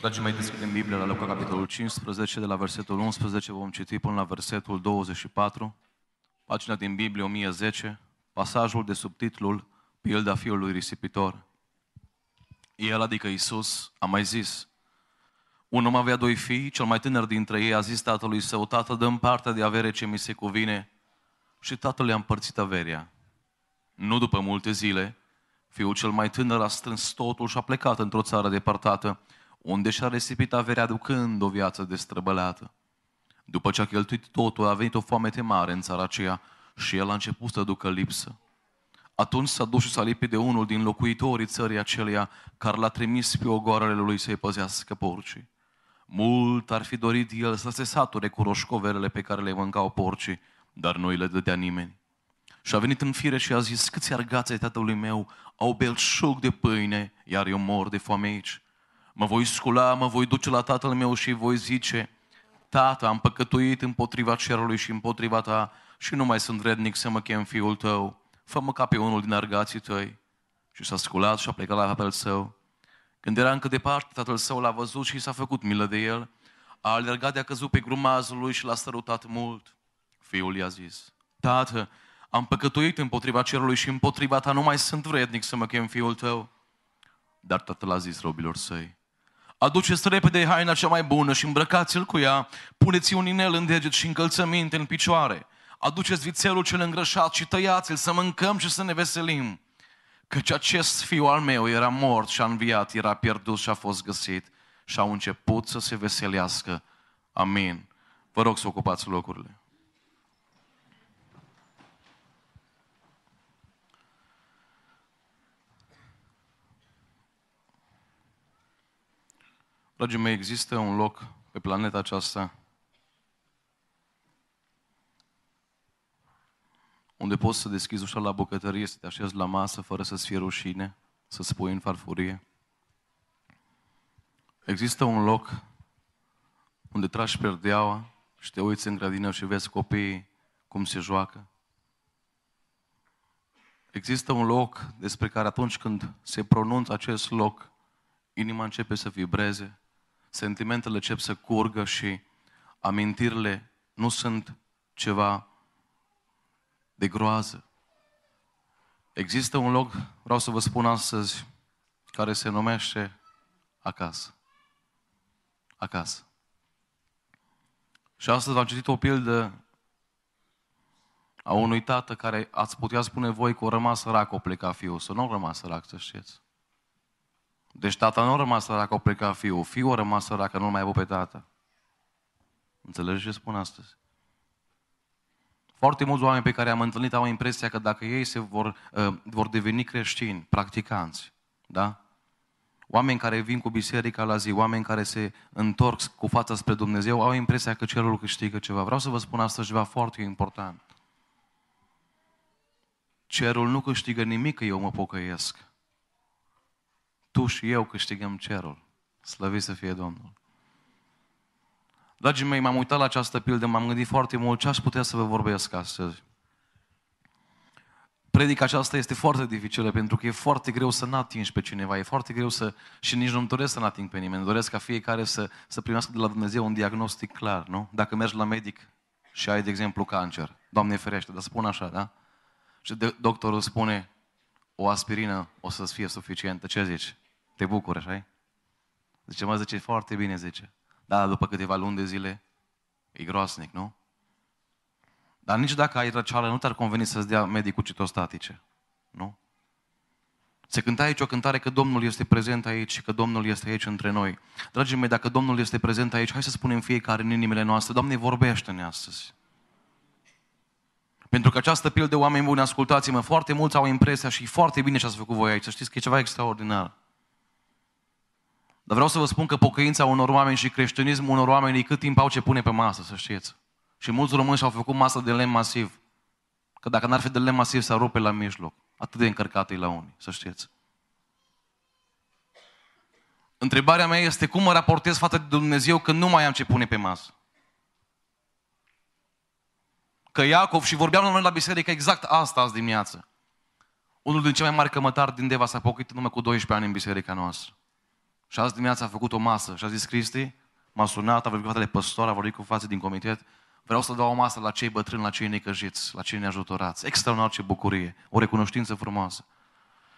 Dragii mei, deschidem Biblia la Luca, capitolul 15, de la versetul 11 vom citi până la versetul 24, pagina din Biblie 1010, pasajul de subtitlul Pilda fiului risipitor. El, adică Isus, a mai zis, un om avea doi fii, cel mai tânăr dintre ei a zis tatălui său, tată, dăm partea de avere ce mi se cuvine și tatăl le-a împărțit averia. Nu după multe zile, fiul cel mai tânăr a strâns totul și a plecat într-o țară departată, unde și-a resipit averea ducând o viață destrăbăleată. După ce a cheltuit totul, a venit o foamete mare în țara aceea și el a început să ducă lipsă. Atunci s-a dus și s-a lipit de unul din locuitorii țării aceleia care l-a trimis pe ogoarele lui să-i păzească porcii. Mult ar fi dorit el să se sature cu roșcoverele pe care le mâncau porcii, dar nu îi le dădea nimeni. Și a venit în fire și a zis, câți argați ai tatălui meu au belșug de pâine, iar eu mor de foame aici. Mă voi scula, mă voi duce la tatăl meu și voi zice, Tată, am păcătuit împotriva cerului și împotriva ta și nu mai sunt rednic să mă chem fiul tău. Fă-mă ca pe unul din argații tăi. Și s-a sculat și a plecat la tatăl său. Când era încă departe, tatăl său l-a văzut și s-a făcut milă de el. A alergat de-a căzut pe grumazul lui și l-a sărutat mult. Fiul i-a zis, Tată, am păcătuit împotriva cerului și împotriva ta, nu mai sunt vrednic să mă chem fiul tău. Dar tatăl a zis robilor săi, Aduceți repede haina cea mai bună și îmbrăcați-l cu ea, puneți un inel în deget și încălțăminte în picioare. Aduceți vițelul cel îngrășat și tăiați-l să mâncăm și să ne veselim. Căci acest fiu al meu era mort și a înviat, era pierdut și a fost găsit și au început să se veselească. Amin. Vă rog să ocupați locurile. Dragii mei, există un loc pe planeta aceasta unde poți să deschizi ușa la bucătărie, să te așezi la masă fără să-ți fie rușine, să spui în farfurie. Există un loc unde tragi perdeaua și te uiți în grădină și vezi copiii cum se joacă. Există un loc despre care atunci când se pronunță acest loc, inima începe să vibreze sentimentele încep să curgă și amintirile nu sunt ceva de groază. Există un loc, vreau să vă spun astăzi, care se numește acasă. Acasă. Și astăzi am citit o pildă a unui tată care ați putea spune voi că o rămas sărac o pleca fiul, să nu n-o rămas sărac, să știți. Deci tata nu a rămas sărac că a plecat fiul, fiul a rămas sărac că nu mai avut pe tata. Înțelegi ce spun astăzi? Foarte mulți oameni pe care am întâlnit au impresia că dacă ei se vor, uh, vor deveni creștini, practicanți, da? Oameni care vin cu biserica la zi, oameni care se întorc cu fața spre Dumnezeu, au impresia că cerul câștigă ceva. Vreau să vă spun astăzi ceva foarte important. Cerul nu câștigă nimic că eu mă pocăiesc tu și eu câștigăm cerul. Slăvit să fie Domnul. Dragii mei, m-am uitat la această pildă, m-am gândit foarte mult ce aș putea să vă vorbesc astăzi. Predica aceasta este foarte dificilă pentru că e foarte greu să n-atingi pe cineva, e foarte greu să... și nici nu-mi doresc să n-ating pe nimeni, doresc ca fiecare să, să primească de la Dumnezeu un diagnostic clar, nu? Dacă mergi la medic și ai, de exemplu, cancer, Doamne ferește, dar spun așa, da? Și doctorul spune, o aspirină o să-ți fie suficientă, ce zici? Te bucură, așa Zice, mă, zice, foarte bine, zice. Da, după câteva luni de zile, e groasnic, nu? Dar nici dacă ai răceală, nu te-ar conveni să-ți dea medicul citostatice, nu? Se cânta aici o cântare că Domnul este prezent aici și că Domnul este aici între noi. Dragii mei, dacă Domnul este prezent aici, hai să spunem fiecare în inimile noastre, Doamne, vorbește-ne astăzi. Pentru că această pildă de oameni buni, ascultați-mă, foarte mulți au impresia și foarte bine ce ați făcut voi aici, să știți că e ceva extraordinar. Dar vreau să vă spun că pocăința unor oameni și creștinismul unor oameni e cât timp au ce pune pe masă, să știți. Și mulți români și-au făcut masă de lemn masiv. Că dacă n-ar fi de lemn masiv, s-ar rupe la mijloc. Atât de încărcat e la unii, să știți. Întrebarea mea este cum mă raportez față de Dumnezeu când nu mai am ce pune pe masă. Că Iacov, și vorbeam noi la biserică exact asta azi dimineață, unul din cei mai mari cămătari din Deva s-a pocuit numai cu 12 ani în biserica noastră. Și azi dimineața a făcut o masă și a zis Cristi, m-a sunat, a vorbit cu fratele păstor, a vorbit cu față din comitet, vreau să dau o masă la cei bătrâni, la cei necăjiți, la cei neajutorați. Extraordinar ce bucurie, o recunoștință frumoasă.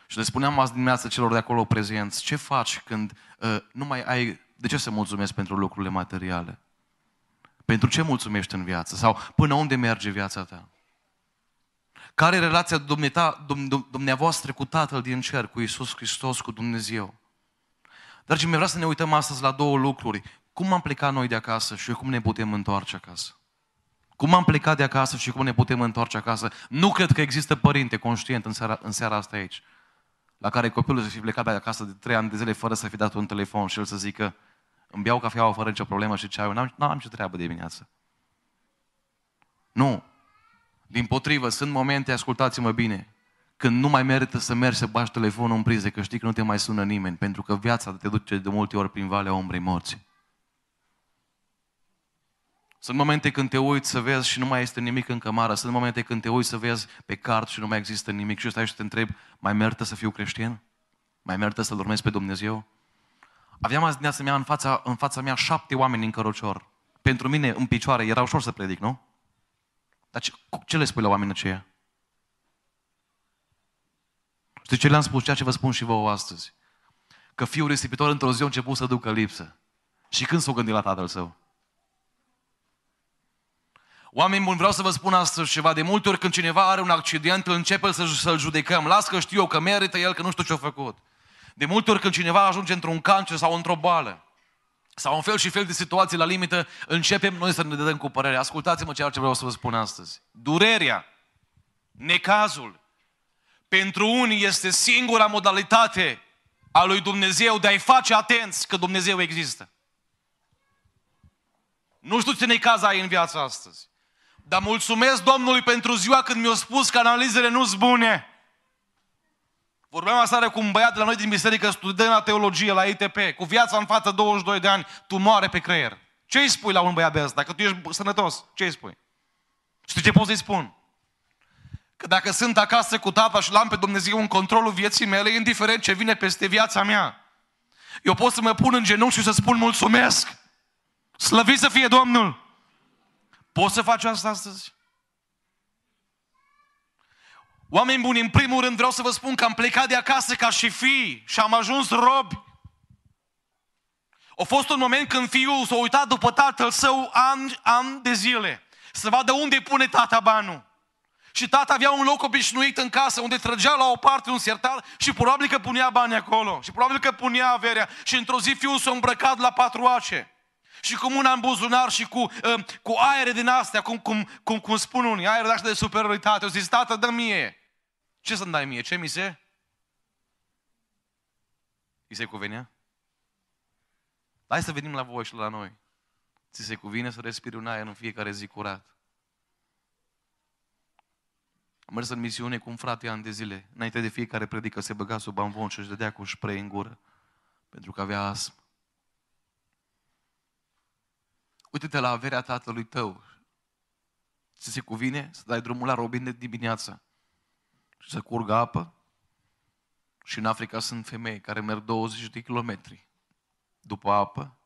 Și le spuneam azi dimineața celor de acolo prezenți, ce faci când uh, nu mai ai, de ce să mulțumesc pentru lucrurile materiale? Pentru ce mulțumești în viață? Sau până unde merge viața ta? Care e relația dumneavoastră cu Tatăl din cer, cu Isus Hristos, cu Dumnezeu? Dragii mei, vreau să ne uităm astăzi la două lucruri. Cum am plecat noi de acasă și cum ne putem întoarce acasă? Cum am plecat de acasă și cum ne putem întoarce acasă? Nu cred că există părinte conștient în seara, în seara asta aici, la care copilul să fi plecat de acasă de trei ani de zile fără să fi dat un telefon și el să zică îmi beau cafeaua fără nicio problemă și ceaiul, n-am, n-am ce treabă dimineață. Nu. Din potrivă, sunt momente, ascultați-mă bine, când nu mai merită să mergi să bași telefonul în priză, că știi că nu te mai sună nimeni, pentru că viața te duce de multe ori prin valea umbrei morții. Sunt momente când te uiți să vezi și nu mai este nimic în cămară. Sunt momente când te uiți să vezi pe cart și nu mai există nimic. Și stai și te întreb, mai merită să fiu creștin? Mai merită să-L urmez pe Dumnezeu? Aveam azi dimineața mea în fața, în fața mea șapte oameni în cărucior. Pentru mine, în picioare, era ușor să predic, nu? Dar ce, ce le spui la oamenii aceia? Știți ce le-am spus? Ceea ce vă spun și vouă astăzi. Că fiul risipitor într-o zi a început să ducă lipsă. Și când s-o gândit la tatăl său? Oameni buni, vreau să vă spun astăzi ceva. De multe ori când cineva are un accident, începe începem să-l judecăm. Las că știu eu că merită el, că nu știu ce-a făcut. De multe ori când cineva ajunge într-un cancer sau într-o boală, sau în fel și fel de situații la limită, începem noi să ne dăm cu părere. Ascultați-mă ceea ce vreau să vă spun astăzi. Durerea, necazul, pentru unii este singura modalitate a lui Dumnezeu de a-i face atenți că Dumnezeu există. Nu știu ce ne caza ai în viața astăzi. Dar mulțumesc Domnului pentru ziua când mi-a spus că analizele nu sunt bune. Vorbeam asta cu un băiat de la noi din biserică, student la teologie, la ITP, cu viața în față 22 de ani, tu moare pe creier. Ce îi spui la un băiat de ăsta? Dacă tu ești sănătos, ce îi spui? Știi ce pot să-i spun? Că dacă sunt acasă cu tata și l-am pe Dumnezeu în controlul vieții mele, indiferent ce vine peste viața mea, eu pot să mă pun în genunchi și să spun mulțumesc. Slăvit să fie Domnul! Poți să faci asta astăzi? Oameni buni, în primul rând vreau să vă spun că am plecat de acasă ca și fi și am ajuns robi. A fost un moment când fiul s-a uitat după tatăl său ani, ani de zile să vadă unde pune tata banul. Și tata avea un loc obișnuit în casă unde trăgea la o parte un sertar și probabil că punea bani acolo. Și probabil că punea averea. Și într-o zi fiul s-a îmbrăcat la patruace, Și cu mâna în buzunar și cu, uh, cu aere din astea, cum, cum, cum, cum spun unii, aer de, de superioritate. O zis, tată, dă mie. Ce să-mi dai mie? Ce mi se? I se cuvenea? Hai să venim la voi și la noi. Ți se cuvine să respiri un aer în fiecare zi curat. Am mers în misiune cu un frate ani de zile. Înainte de fiecare predică se băga sub banvon și își dădea cu spray în gură. Pentru că avea astm. Uite-te la averea tatălui tău. Să se cuvine să dai drumul la de dimineața. Și să curgă apă. Și în Africa sunt femei care merg 20 de kilometri după apă,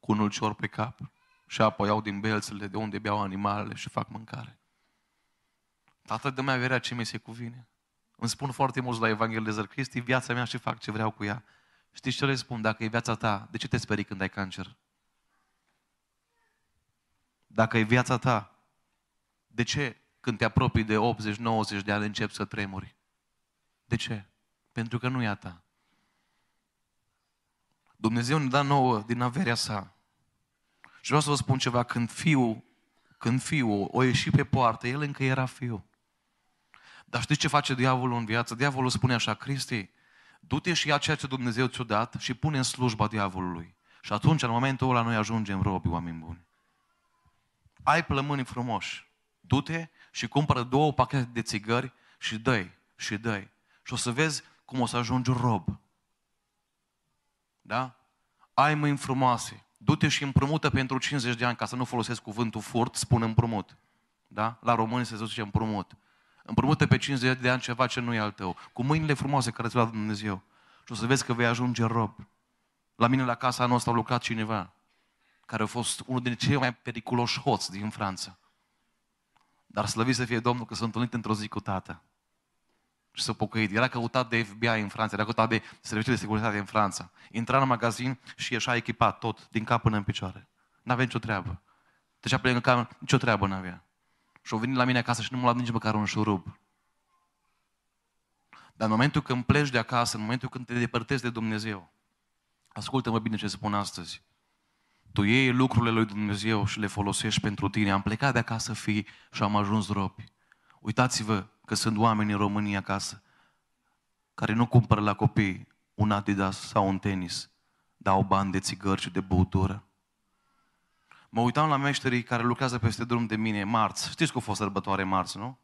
cu un ulcior pe cap și apă iau din belțele de unde beau animalele și fac mâncare. Tată, dă-mi averea ce mi se cuvine. Îmi spun foarte mult la Evanghelizări, Cristi, viața mea și fac ce vreau cu ea. Știți ce le spun? Dacă e viața ta, de ce te sperii când ai cancer? Dacă e viața ta, de ce când te apropii de 80-90 de ani începi să tremuri? De ce? Pentru că nu e a ta. Dumnezeu ne da nouă din averea sa. Și vreau să vă spun ceva, când fiul, când fiul o ieși pe poartă, el încă era fiu. Dar știți ce face diavolul în viață? Diavolul spune așa, Cristi, du-te și ia ceea ce Dumnezeu ți-a dat și pune în slujba diavolului. Și atunci, în momentul ăla, noi ajungem robi, oameni buni. Ai plămâni frumoși, du-te și cumpără două pachete de țigări și dă și dă Și o să vezi cum o să ajungi rob. Da? Ai mâini frumoase, du-te și împrumută pentru 50 de ani, ca să nu folosesc cuvântul furt, spun împrumut. Da? La români se zice împrumut împrumută pe 50 de ani ceva ce nu e al tău. Cu mâinile frumoase care ți-a dat Dumnezeu. Și o să vezi că vei ajunge rob. La mine la casa noastră a lucrat cineva care a fost unul din cei mai periculoși hoți din Franța. Dar slăvit să fie Domnul că s-a întâlnit într-o zi cu tată. Și s-a pocăit. Era căutat de FBI în Franța, era căutat de serviciile de securitate în Franța. Intra în magazin și ieșa echipat tot, din cap până în picioare. N-avea nicio treabă. Deci pe în cameră, nicio treabă n-avea. Și au venit la mine acasă și nu m-au luat nici măcar un șurub. Dar în momentul când pleci de acasă, în momentul când te depărtezi de Dumnezeu, ascultă-mă bine ce spun astăzi. Tu iei lucrurile lui Dumnezeu și le folosești pentru tine. Am plecat de acasă fi și am ajuns robi. Uitați-vă că sunt oameni în România acasă care nu cumpără la copii un Adidas sau un tenis, dau bani de țigări și de băutură. Mă uitam la meșterii care lucrează peste drum de mine, marți. Știți că a fost sărbătoare marți, nu?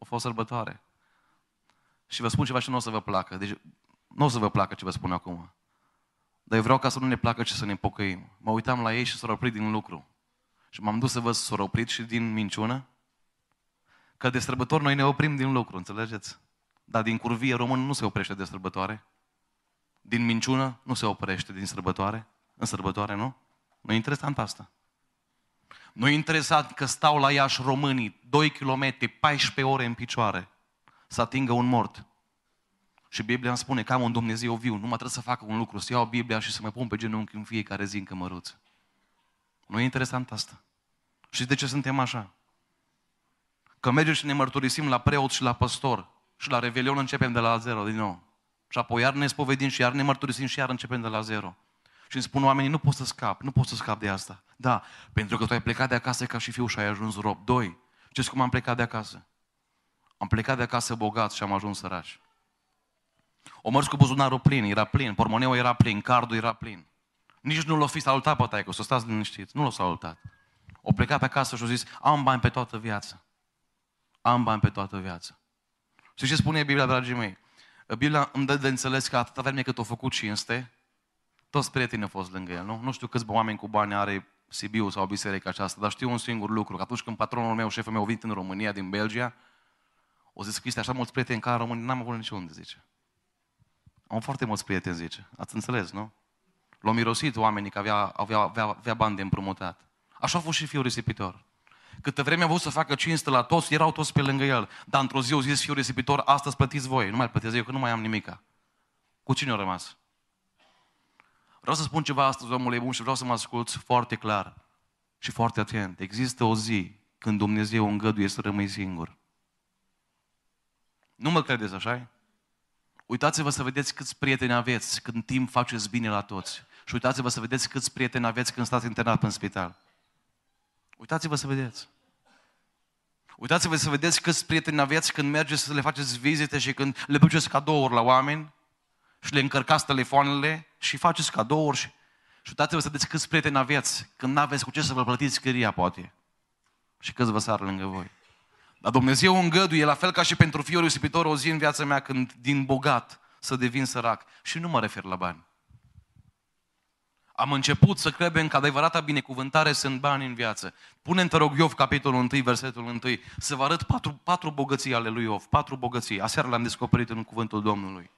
A fost sărbătoare. Și vă spun ceva și nu o să vă placă. Deci nu o să vă placă ce vă spun acum. Dar eu vreau ca să nu ne placă ce să ne pocăim. Mă uitam la ei și s-au oprit din lucru. Și m-am dus să văd s-au oprit și din minciună. Că de sărbători noi ne oprim din lucru, înțelegeți? Dar din curvie român nu se oprește de sărbătoare. Din minciună nu se oprește din sărbătoare. În sărbătoare, nu? Nu e interesant asta. Nu e interesant că stau la Iași românii 2 km, 14 ore în picioare să atingă un mort. Și Biblia îmi spune că am un Dumnezeu viu, nu mă trebuie să facă un lucru, să iau Biblia și să mă pun pe genunchi în fiecare zi în cămăruț. Nu e interesant asta. Și de ce suntem așa? Că mergem și ne mărturisim la preot și la păstor și la revelion începem de la zero din nou. Și apoi iar ne spovedim și iar ne mărturisim și iar începem de la zero. Și îmi spun oamenii, nu pot să scap, nu pot să scap de asta. Da, pentru că tu ai plecat de acasă ca și fiu și ai ajuns rob. Doi, știți cum am plecat de acasă? Am plecat de acasă bogat și am ajuns săraș. O mers cu buzunarul plin, era plin, pormoneul era plin, cardul era plin. Nici nu l-o fi salutat pe taică, să stați liniștit, nu l-o salutat. O plecat pe acasă și a zis, am bani pe toată viața. Am bani pe toată viața. Și ce spune Biblia, dragii mei? Biblia îmi dă de înțeles că atâta vreme cât o făcut cinste, toți prietenii au fost lângă el, nu? Nu știu câți oameni cu bani are Sibiu sau biserica aceasta, dar știu un singur lucru, că atunci când patronul meu, șeful meu, vin în România, din Belgia, o zis că este așa mulți prieteni ca în România, n-am avut niciunde, zice. Am foarte mulți prieteni, zice. Ați înțeles, nu? L-au mirosit oamenii că avea, avea, avea, avea bani de împrumutat. Așa a fost și fiul risipitor. Câte vreme a vrut să facă cinstă la toți, erau toți pe lângă el. Dar într-o zi au zis fiul risipitor, astăzi plătiți voi, nu mai plătiți eu, că nu mai am nimica. Cu cine a rămas? Vreau să spun ceva astăzi, omule bun, și vreau să mă asculți foarte clar și foarte atent. Există o zi când Dumnezeu îngăduie să rămâi singur. Nu mă credeți, așa Uitați-vă să vedeți câți prieteni aveți când timp faceți bine la toți. Și uitați-vă să vedeți câți prieteni aveți când stați internat în spital. Uitați-vă să vedeți. Uitați-vă să vedeți câți prieteni aveți când mergeți să le faceți vizite și când le duceți cadouri la oameni și le încărcați telefoanele și faceți cadouri și, și uitați-vă să vedeți câți prieteni aveți, când nu aveți cu ce să vă plătiți chiria, poate. Și câți vă sar lângă voi. Dar Dumnezeu îngăduie, la fel ca și pentru fiul risipitor, o zi în viața mea când din bogat să devin sărac. Și nu mă refer la bani. Am început să credem că adevărata binecuvântare sunt bani în viață. Pune-mi, te rog, Iov, capitolul 1, versetul 1, să vă arăt patru, patru bogății ale lui Iov, patru bogății. Aseară le-am descoperit în cuvântul Domnului.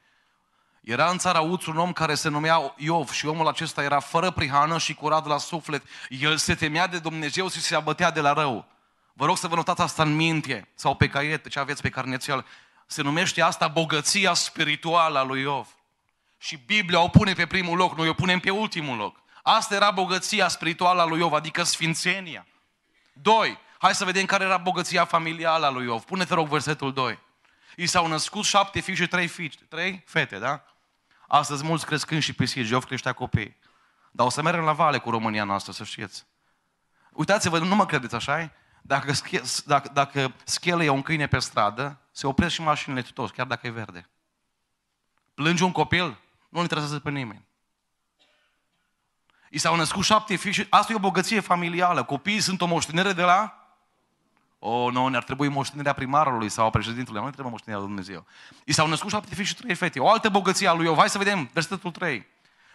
Era în țara Uț un om care se numea Iov și omul acesta era fără prihană și curat la suflet. El se temea de Dumnezeu și se abătea de la rău. Vă rog să vă notați asta în minte sau pe caiet, ce aveți pe carnețial. Se numește asta bogăția spirituală a lui Iov. Și Biblia o pune pe primul loc, noi o punem pe ultimul loc. Asta era bogăția spirituală a lui Iov, adică sfințenia. Doi. Hai să vedem care era bogăția familială a lui Iov. Pune-te rog versetul 2. I s-au născut șapte fii și trei, fii, trei fete, da? Astăzi mulți cresc câini și pisici, eu creștea copii. Dar o să mergem la vale cu România noastră, să știți. Uitați-vă, nu mă credeți așa dacă, dacă, dacă schelă e un câine pe stradă, se opresc și mașinile toți, chiar dacă e verde. Plânge un copil, nu-l interesează pe nimeni. I s-au născut șapte fii și asta e o bogăție familială. Copiii sunt o moștenire de la o, nu ne-ar trebui moștenirea primarului sau a președintelui. Nu ne trebuie moștenirea lui Dumnezeu. I s-au născut șapte fii și trei fete. O altă bogăție a lui Iov. Hai să vedem versetul 3.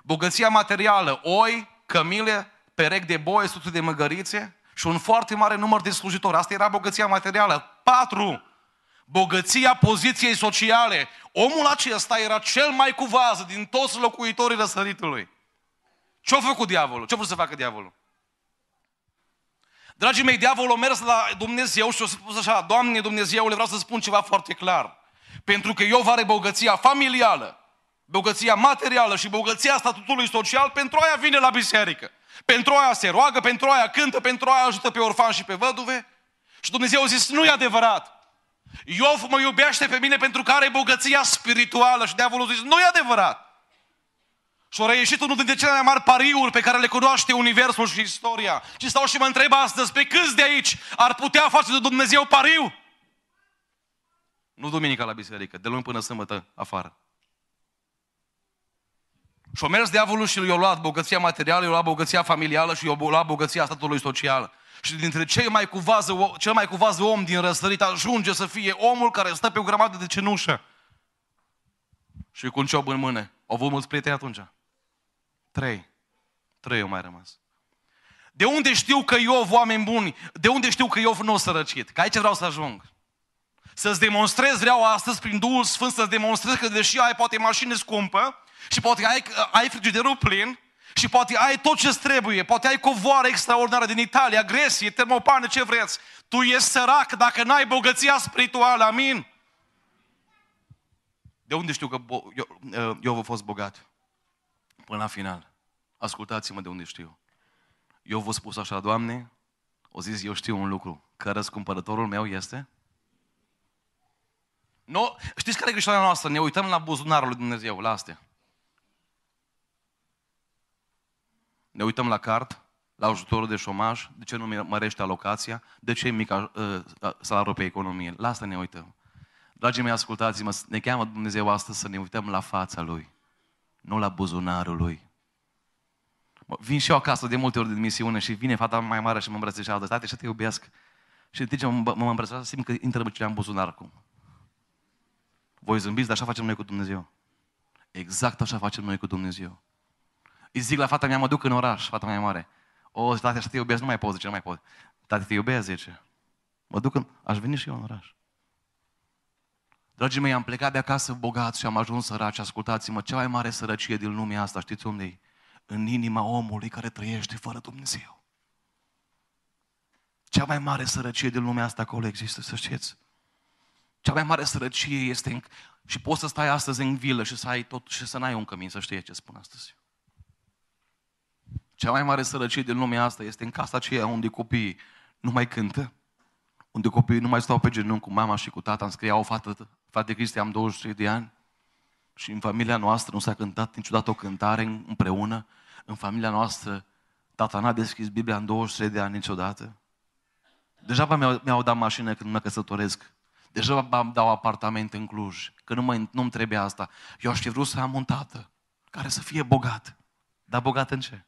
Bogăția materială, oi, cămile, perec de boie, suțul de măgărițe și un foarte mare număr de slujitori. Asta era bogăția materială. Patru, bogăția poziției sociale. Omul acesta era cel mai cuvază din toți locuitorii răsăritului. Ce-a făcut diavolul? Ce-a vrut să facă diavolul? Dragii mei, diavolul a mers la Dumnezeu și a spus așa, Doamne le vreau să spun ceva foarte clar. Pentru că eu are bogăția familială, bogăția materială și bogăția statutului social, pentru aia vine la biserică. Pentru aia se roagă, pentru aia cântă, pentru aia ajută pe orfani și pe văduve. Și Dumnezeu a zis, nu e adevărat. Iov mă iubește pe mine pentru că are bogăția spirituală și diavolul a zis, nu e adevărat. Și au reieșit unul dintre cele mai mari pariuri pe care le cunoaște universul și istoria. Și stau și mă întreb astăzi, pe câți de aici ar putea face de Dumnezeu pariu? Nu duminica la biserică, de luni până sâmbătă afară. Și-o mers diavolul și i-a luat bogăția materială, i-a luat bogăția familială și i-a luat bogăția statului social. Și dintre cei mai cuvază, cel mai cuvază om din răsărit ajunge să fie omul care stă pe o grămadă de cenușă. Și cu un ciob în mână. Au avut mulți prieteni atunci. Trei. Trei au mai rămas. De unde știu că Iov, oameni buni, de unde știu că eu nu o sărăcit? Că aici vreau să ajung. Să-ți demonstrez, vreau astăzi, prin Duhul Sfânt, să-ți demonstrez că deși ai poate mașină scumpă și poate ai, ai frigiderul plin și poate ai tot ce trebuie, poate ai covoare extraordinară din Italia, Gresie, termopane, ce vreți, tu ești sărac dacă n-ai bogăția spirituală, amin? De unde știu că eu v-am fost bogat? până la final. Ascultați-mă de unde știu. Eu vă spus așa, Doamne, o zis, eu știu un lucru, că răscumpărătorul meu este... Nu, știți care e greșeala noastră? Ne uităm la buzunarul lui Dumnezeu, la astea. Ne uităm la cart, la ajutorul de șomaj, de ce nu mărește alocația, de ce e mic uh, uh, salariul pe economie. La asta ne uităm. Dragii mei, ascultați-mă, ne cheamă Dumnezeu astăzi să ne uităm la fața Lui nu la buzunarul lui. Vin și eu acasă de multe ori din misiune și vine fata mai mare și mă îmbrățișează, tati, și te iubesc. Și de ce mă, mă îmbrățișează, simt că intră mâcile în buzunar acum. Voi zâmbiți, dar așa facem noi cu Dumnezeu. Exact așa facem noi cu Dumnezeu. Îi zic la fata mea, mă duc în oraș, fata mea mare. O, tati, așa te iubesc, nu mai pot, zice, nu mai pot. Tati, te iubesc, zice. Mă duc în... Aș veni și eu în oraș. Dragii mei, am plecat de acasă bogat și am ajuns săraci. Ascultați-mă, cea mai mare sărăcie din lumea asta, știți unde e? În inima omului care trăiește fără Dumnezeu. Cea mai mare sărăcie din lumea asta acolo există, să știți. Cea mai mare sărăcie este în... și poți să stai astăzi în vilă și să ai tot și să n-ai un cămin, să știi ce spun astăzi. Cea mai mare sărăcie din lumea asta este în casa aceea unde copiii nu mai cântă, unde copiii nu mai stau pe genunchi cu mama și cu tata, îmi scria o fată, frate Cristi, am 23 de ani și în familia noastră nu s-a cântat niciodată o cântare împreună, în familia noastră tata n-a deschis Biblia în 23 de ani niciodată. Deja mi-au, mi-au dat mașină când mă căsătoresc. Deja v-am dau apartament în Cluj, că nu mai nu-mi trebuie asta. Eu aș fi vrut să am un tată care să fie bogat. Dar bogat în ce?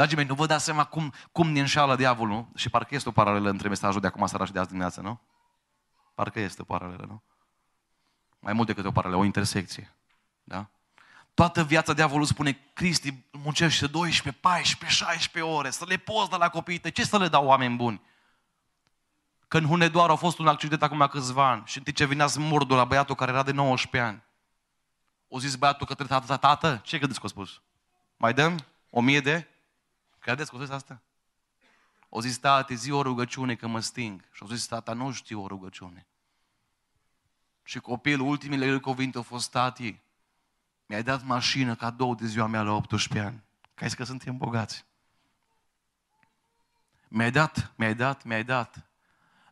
Dragii mei, nu vă dați seama cum, cum ne înșală diavolul? Și parcă este o paralelă între mesajul de acum seara și de azi dimineață, nu? Parcă este o paralelă, nu? Mai mult decât o paralelă, o intersecție. Da? Toată viața diavolul spune, Cristi muncește 12, 14, 16 ore, să le poți da la copii ce să le dau oameni buni? Când în a fost un accident acum câțiva ani și întâi ce vinea smurdul la băiatul care era de 19 ani. O zis băiatul către tată, tată, ce credeți că a spus? Mai dăm? O mie de? Credeți că o zis asta? O zis, tate, zi o rugăciune că mă sting. Și o zis, tata, nu știu o rugăciune. Și copilul, ultimele lui cuvinte au fost, tati, mi-ai dat mașină cadou de ziua mea la 18 ani. Că ai că suntem bogați. Mi-ai dat, mi-ai dat, mi-ai dat.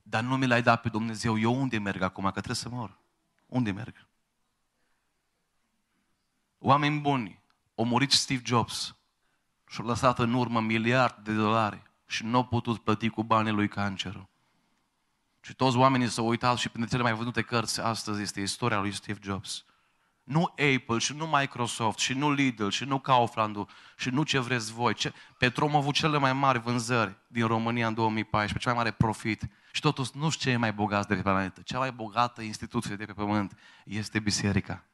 Dar nu mi l-ai dat pe Dumnezeu. Eu unde merg acum? Că trebuie să mor. Unde merg? Oameni buni, a murit Steve Jobs și-a lăsat în urmă miliarde de dolari și nu au putut plăti cu banii lui cancerul. Și toți oamenii s-au uitat și printre cele mai vândute cărți astăzi este istoria lui Steve Jobs. Nu Apple și nu Microsoft și nu Lidl și nu Kaufland și nu ce vreți voi. Ce... Petrom a avut cele mai mari vânzări din România în 2014, cel mai mare profit. Și totuși nu știu ce e mai bogat de pe planetă. Cea mai bogată instituție de pe pământ este biserica.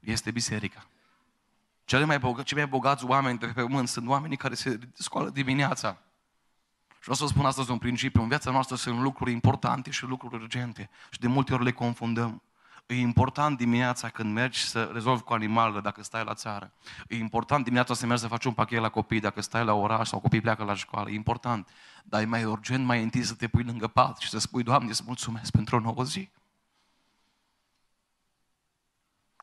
Este biserica. Cele mai bogați, cei mai bogați oameni de pe pământ sunt oamenii care se scoală dimineața. Și o să vă spun astăzi un principiu. În viața noastră sunt lucruri importante și lucruri urgente. Și de multe ori le confundăm. E important dimineața când mergi să rezolvi cu animalele dacă stai la țară. E important dimineața să mergi să faci un pachet la copii dacă stai la oraș sau copiii pleacă la școală. E important. Dar e mai urgent mai întâi să te pui lângă pat și să spui, Doamne, îți mulțumesc pentru o nouă zi.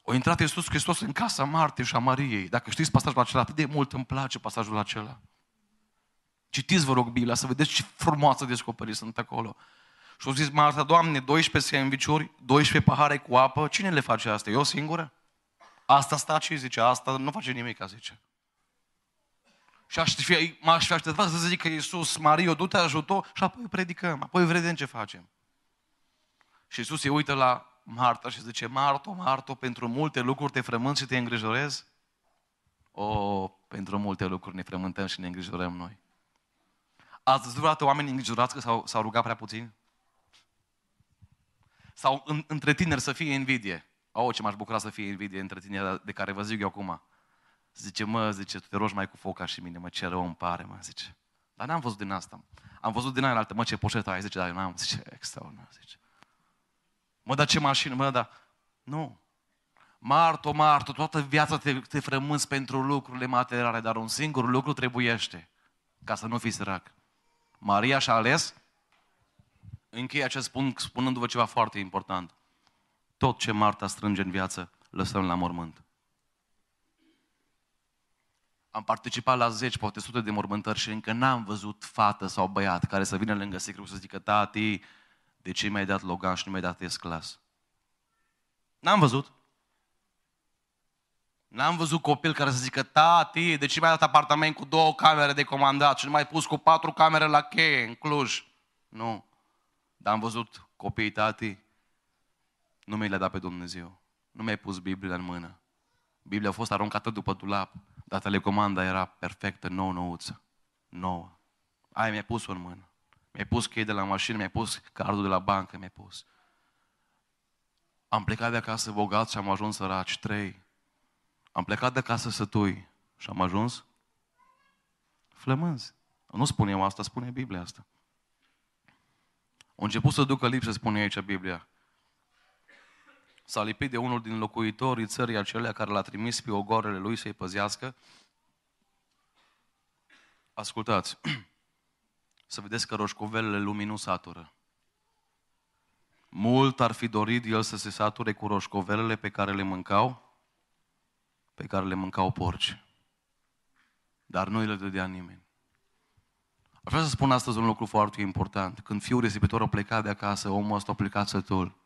O intrat Iisus Hristos în casa Martei și a Mariei. Dacă știți pasajul acela, atât de mult îmi place pasajul acela. Citiți, vă rog, Biblia, să vedeți ce frumoasă descoperiri sunt acolo. Și au zis, Marta, Doamne, 12 sandvișuri, 12 pahare cu apă, cine le face asta? Eu singură? Asta și zice, asta nu face nimic, zice. Și aș fi, m-aș fi așteptat să zică Iisus, Mario, du-te ajută, și apoi predicăm, apoi vedem ce facem. Și Iisus se uită la Marta și zice, Marto, Marto, pentru multe lucruri te frământ și te îngrijorezi? O, oh, pentru multe lucruri ne frământăm și ne îngrijorăm noi. Ați văzut oameni îngrijorați că s-au, s-au rugat prea puțin? Sau în, între tineri să fie invidie. O, oh, ce m-aș bucura să fie invidie între tineri de care vă zic eu acum. Zice, mă, zice, tu te rogi mai cu foca și mine, mă, ce rău îmi pare, mă, zice. Dar n-am văzut din asta. Am văzut din aia altă, mă, ce poșetă ai, zice, dar eu n-am, zice, extraordinar, zice. Mă, da ce mașină, mă, da. Nu. Marto, Marto, toată viața te, te frămânți pentru lucrurile materiale, dar un singur lucru trebuiește ca să nu fii sărac. Maria și-a ales, închei acest spun, spunându-vă ceva foarte important. Tot ce Marta strânge în viață, lăsăm la mormânt. Am participat la zeci, poate sute de mormântări și încă n-am văzut fată sau băiat care să vină lângă secretul să zică, tati, de ce mi-ai dat logan și nu mi-ai dat esclas? N-am văzut. N-am văzut copil care să zică, tati, de ce mi-ai dat apartament cu două camere de comandat și nu mai pus cu patru camere la cheie în Cluj? Nu. Dar am văzut copiii tati, nu mi-ai dat pe Dumnezeu. Nu mi-ai pus Biblia în mână. Biblia a fost aruncată după dulap, dar telecomanda era perfectă, nouă nouță. Nouă. Aia mi-a pus-o în mână. Mi-ai pus chei de la mașină, mi-ai pus cardul de la bancă, mi-ai pus. Am plecat de acasă bogat și am ajuns săraci. Trei. Am plecat de acasă sătui și am ajuns flămânzi. Nu spun eu asta, spune Biblia asta. Au început să ducă lipsă, spune aici Biblia. S-a lipit de unul din locuitorii țării acelea care l-a trimis pe ogorele lui să-i păzească. Ascultați, să vedeți că roșcovelele lumii nu satură. Mult ar fi dorit el să se sature cu roșcovelele pe care le mâncau, pe care le mâncau porci. Dar nu îi le dădea nimeni. Aș vrea să spun astăzi un lucru foarte important. Când fiul risipitor a plecat de acasă, omul ăsta a plecat sătul.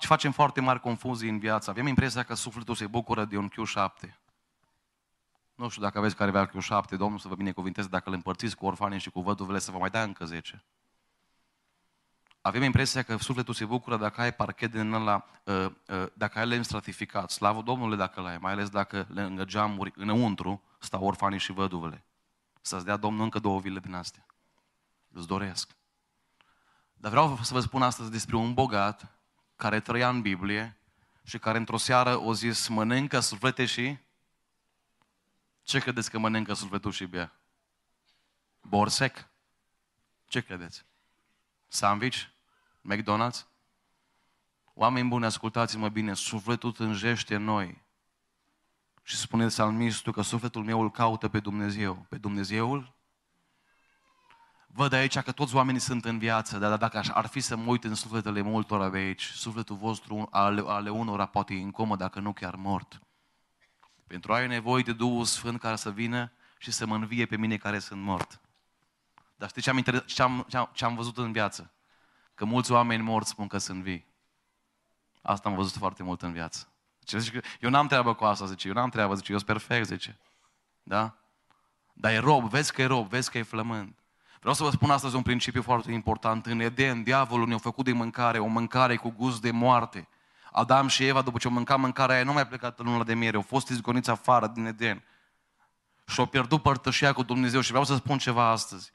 Facem foarte mari confuzii în viață. Avem impresia că sufletul se bucură de un Q7. Nu știu dacă aveți careva cu șapte, Domnul să vă binecuvinteze, dacă îl împărțiți cu orfanii și cu văduvele, să vă mai dea încă zece. Avem impresia că sufletul se bucură dacă ai parchet din ăla, ă, ă, dacă ai lemn stratificat, slavă Domnului dacă l-ai, mai ales dacă le în geamuri înăuntru stau orfanii și văduvele. Să-ți dea Domnul încă două vile din astea. Îți doresc. Dar vreau să vă spun astăzi despre un bogat care trăia în Biblie și care într-o seară o zis mănâncă suflete și ce credeți că mănâncă și bea? Borsec? Ce credeți? Sandwich? McDonald's? Oameni buni, ascultați-mă bine, sufletul tânjește în noi. Și spune salmistul că sufletul meu îl caută pe Dumnezeu. Pe Dumnezeul? Văd aici că toți oamenii sunt în viață, dar dacă ar fi să mă uit în sufletele multora de aici, sufletul vostru ale, ale unora poate e în comă, dacă nu chiar mort. Pentru a ai nevoie de Duhul Sfânt care să vină și să mă învie pe mine care sunt mort. Dar știi ce am, ce am, ce am, ce am văzut în viață? Că mulți oameni morți spun că sunt vii. Asta am văzut foarte mult în viață. Zice, zice, eu n-am treabă cu asta, zice, eu n-am treabă, zice, eu sunt perfect, zice. Da? Dar e rob, vezi că e rob, vezi că e flământ. Vreau să vă spun astăzi un principiu foarte important. În Eden, diavolul ne-a făcut de mâncare, o mâncare cu gust de moarte. Adam și Eva, după ce au mâncat mâncarea aia, nu mai plecat în luna de miere, au fost izgoniți afară din Eden. Și au pierdut părtășia cu Dumnezeu și vreau să spun ceva astăzi.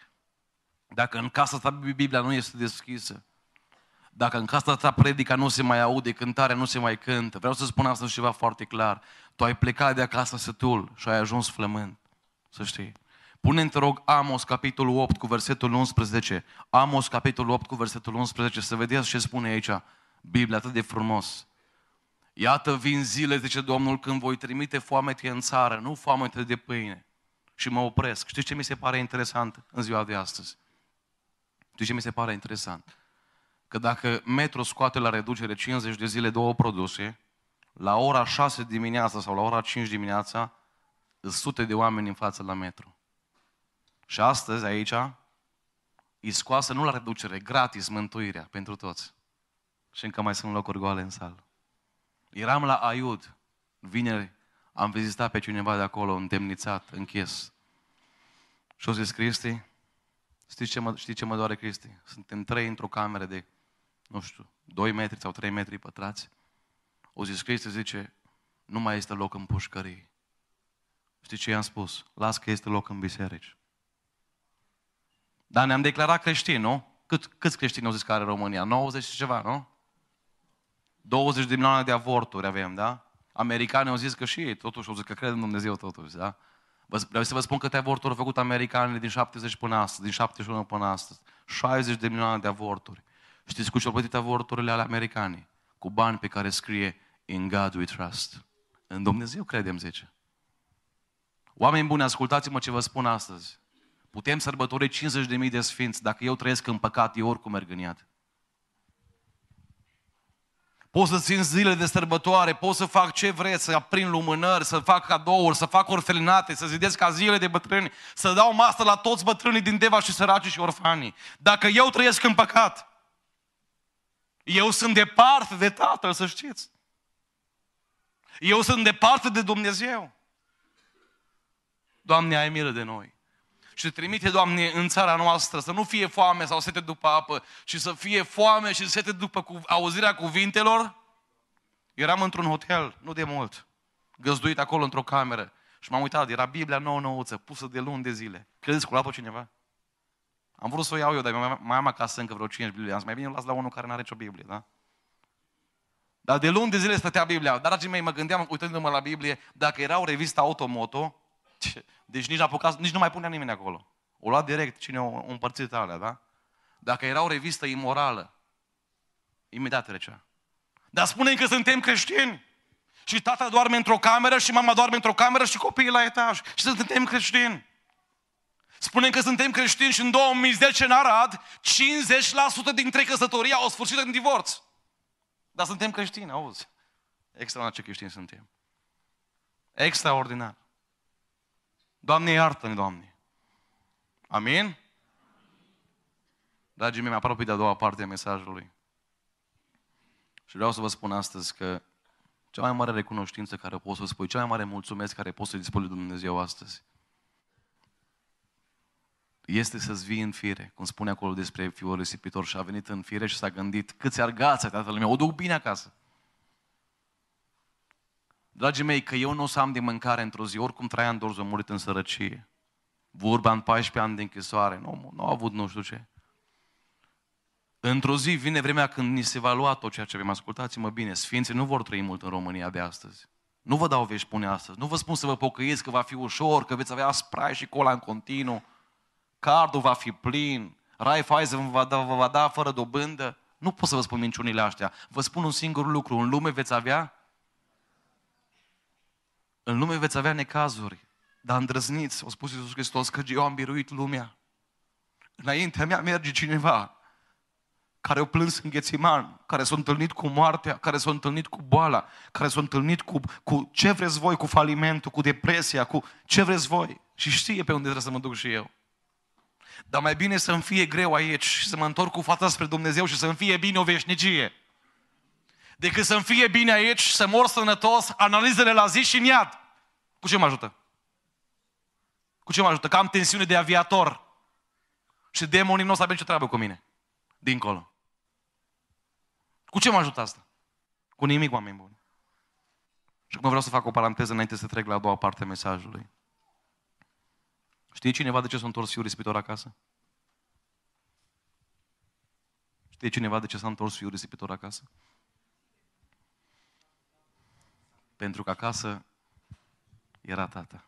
Dacă în casa ta Biblia nu este deschisă, dacă în casa ta predica nu se mai aude, cântarea nu se mai cântă, vreau să spun asta ceva foarte clar. Tu ai plecat de acasă sătul și ai ajuns flământ. Să știi. Pune te rog Amos capitolul 8 cu versetul 11. Amos capitolul 8 cu versetul 11 să vedeți ce spune aici Biblia atât de frumos. Iată vin zile, zice Domnul, când voi trimite foamete în țară, nu foamete de pâine. Și mă opresc. Știți ce mi se pare interesant în ziua de astăzi? Știți ce mi se pare interesant? Că dacă metro scoate la reducere 50 de zile două produse, la ora 6 dimineața sau la ora 5 dimineața, sunt sute de oameni în față la metro. Și astăzi, aici, îi scoasă nu la reducere, gratis mântuirea pentru toți. Și încă mai sunt locuri goale în sală. Eram la Aiud, vineri, am vizitat pe cineva de acolo, îndemnițat, închis. Și o zis, Cristi, știi ce mă, știi ce mă doare, Cristi? Suntem trei într-o cameră de, nu știu, 2 metri sau 3 metri pătrați. O zis, Cristi, zice, nu mai este loc în pușcării. Știi ce i-am spus? Las că este loc în biserici. Dar ne-am declarat creștini, nu? Cât, câți creștini au zis că are România? 90 și ceva, nu? 20 de milioane de avorturi avem, da? Americanii au zis că și ei, totuși, au zis că cred în Dumnezeu, totuși, da? Vreau să vă spun câte avorturi au făcut americanii din 70 până astăzi, din 71 până astăzi. 60 de milioane de avorturi. Știți cu ce au plătit avorturile ale americanii? Cu bani pe care scrie In God we trust. În Dumnezeu credem, zice. Oameni buni, ascultați-mă ce vă spun astăzi. Putem sărbători 50.000 de sfinți. Dacă eu trăiesc în păcat, eu oricum merg în iad. Pot să țin zile de sărbătoare, pot să fac ce vreți, să aprind lumânări, să fac cadouri, să fac orfelinate, să zidesc ca zile de bătrâni, să dau masă la toți bătrânii din Deva și săraci și orfanii. Dacă eu trăiesc în păcat, eu sunt departe de Tatăl, să știți. Eu sunt departe de Dumnezeu. Doamne, ai milă de noi și te trimite, Doamne, în țara noastră să nu fie foame sau sete după apă, ci să fie foame și sete după cu, auzirea cuvintelor. Eram într-un hotel, nu de mult, găzduit acolo într-o cameră și m-am uitat, era Biblia nouă nouță, pusă de luni de zile. Credeți că luat-o cineva? Am vrut să o iau eu, dar mai am acasă încă vreo 5 Biblie. Am zis, mai bine las la unul care nu are nicio Biblie, da? Dar de luni de zile stătea Biblia. Dar, dragii mei, mă gândeam, uitându-mă la Biblie, dacă era o revistă Automoto, deci nici, apucat, nici nu mai punea nimeni acolo. O lua direct cine o împărțit alea, da? Dacă era o revistă imorală, imediat trecea. Dar spune că suntem creștini. Și tata doarme într-o cameră și mama doarme într-o cameră și copiii la etaj. Și suntem creștini. Spune că suntem creștini și în 2010 în Arad, 50% dintre căsătoria au sfârșit în divorț. Dar suntem creștini, auzi. Extraordinar ce creștini suntem. Extraordinar. Doamne, iartă-ne, Doamne. Amin? Dragii mei, mă apropii de a doua parte a mesajului. Și vreau să vă spun astăzi că cea mai mare recunoștință care pot să spui, cea mai mare mulțumesc care pot să-i spui Dumnezeu astăzi, este să-ți vii în fire, cum spune acolo despre fiul risipitor și a venit în fire și s-a gândit câți argați ai tatăl meu, o duc bine acasă. Dragii mei, că eu nu o să am de mâncare într-o zi, oricum Traian Dorzu a murit în sărăcie. Vorba în 14 ani de închisoare, nu, nu a avut nu știu ce. Într-o zi vine vremea când ni se va lua tot ceea ce avem. Ascultați-mă bine, sfinții nu vor trăi mult în România de astăzi. Nu vă dau vești pune astăzi. Nu vă spun să vă pocăiți că va fi ușor, că veți avea spray și cola în continuu. Cardul va fi plin. rai Raiffeisen vă va da, vă va da fără dobândă. Nu pot să vă spun minciunile astea. Vă spun un singur lucru. În lume veți avea în lume veți avea necazuri, dar îndrăzniți, a spus Iisus Hristos, că eu am biruit lumea. Înaintea mea merge cineva care au plâns în Ghețiman, care s-au întâlnit cu moartea, care s-au întâlnit cu boala, care s-au întâlnit cu, cu ce vreți voi, cu falimentul, cu depresia, cu ce vreți voi. Și știe pe unde trebuie să mă duc și eu. Dar mai bine să-mi fie greu aici și să mă întorc cu fața spre Dumnezeu și să-mi fie bine o veșnicie decât să-mi fie bine aici, să mor sănătos, analizele la zi și în iad. Cu ce mă ajută? Cu ce mă ajută? Că am tensiune de aviator. Și demonii nu o să aibă nicio treabă cu mine. Dincolo. Cu ce mă ajută asta? Cu nimic, oameni buni. Și acum vreau să fac o paranteză înainte să trec la a doua parte a mesajului. Știe cineva de ce s-a întors fiul risipitor acasă? Știe cineva de ce s-a întors fiul risipitor acasă? Pentru că acasă era tata.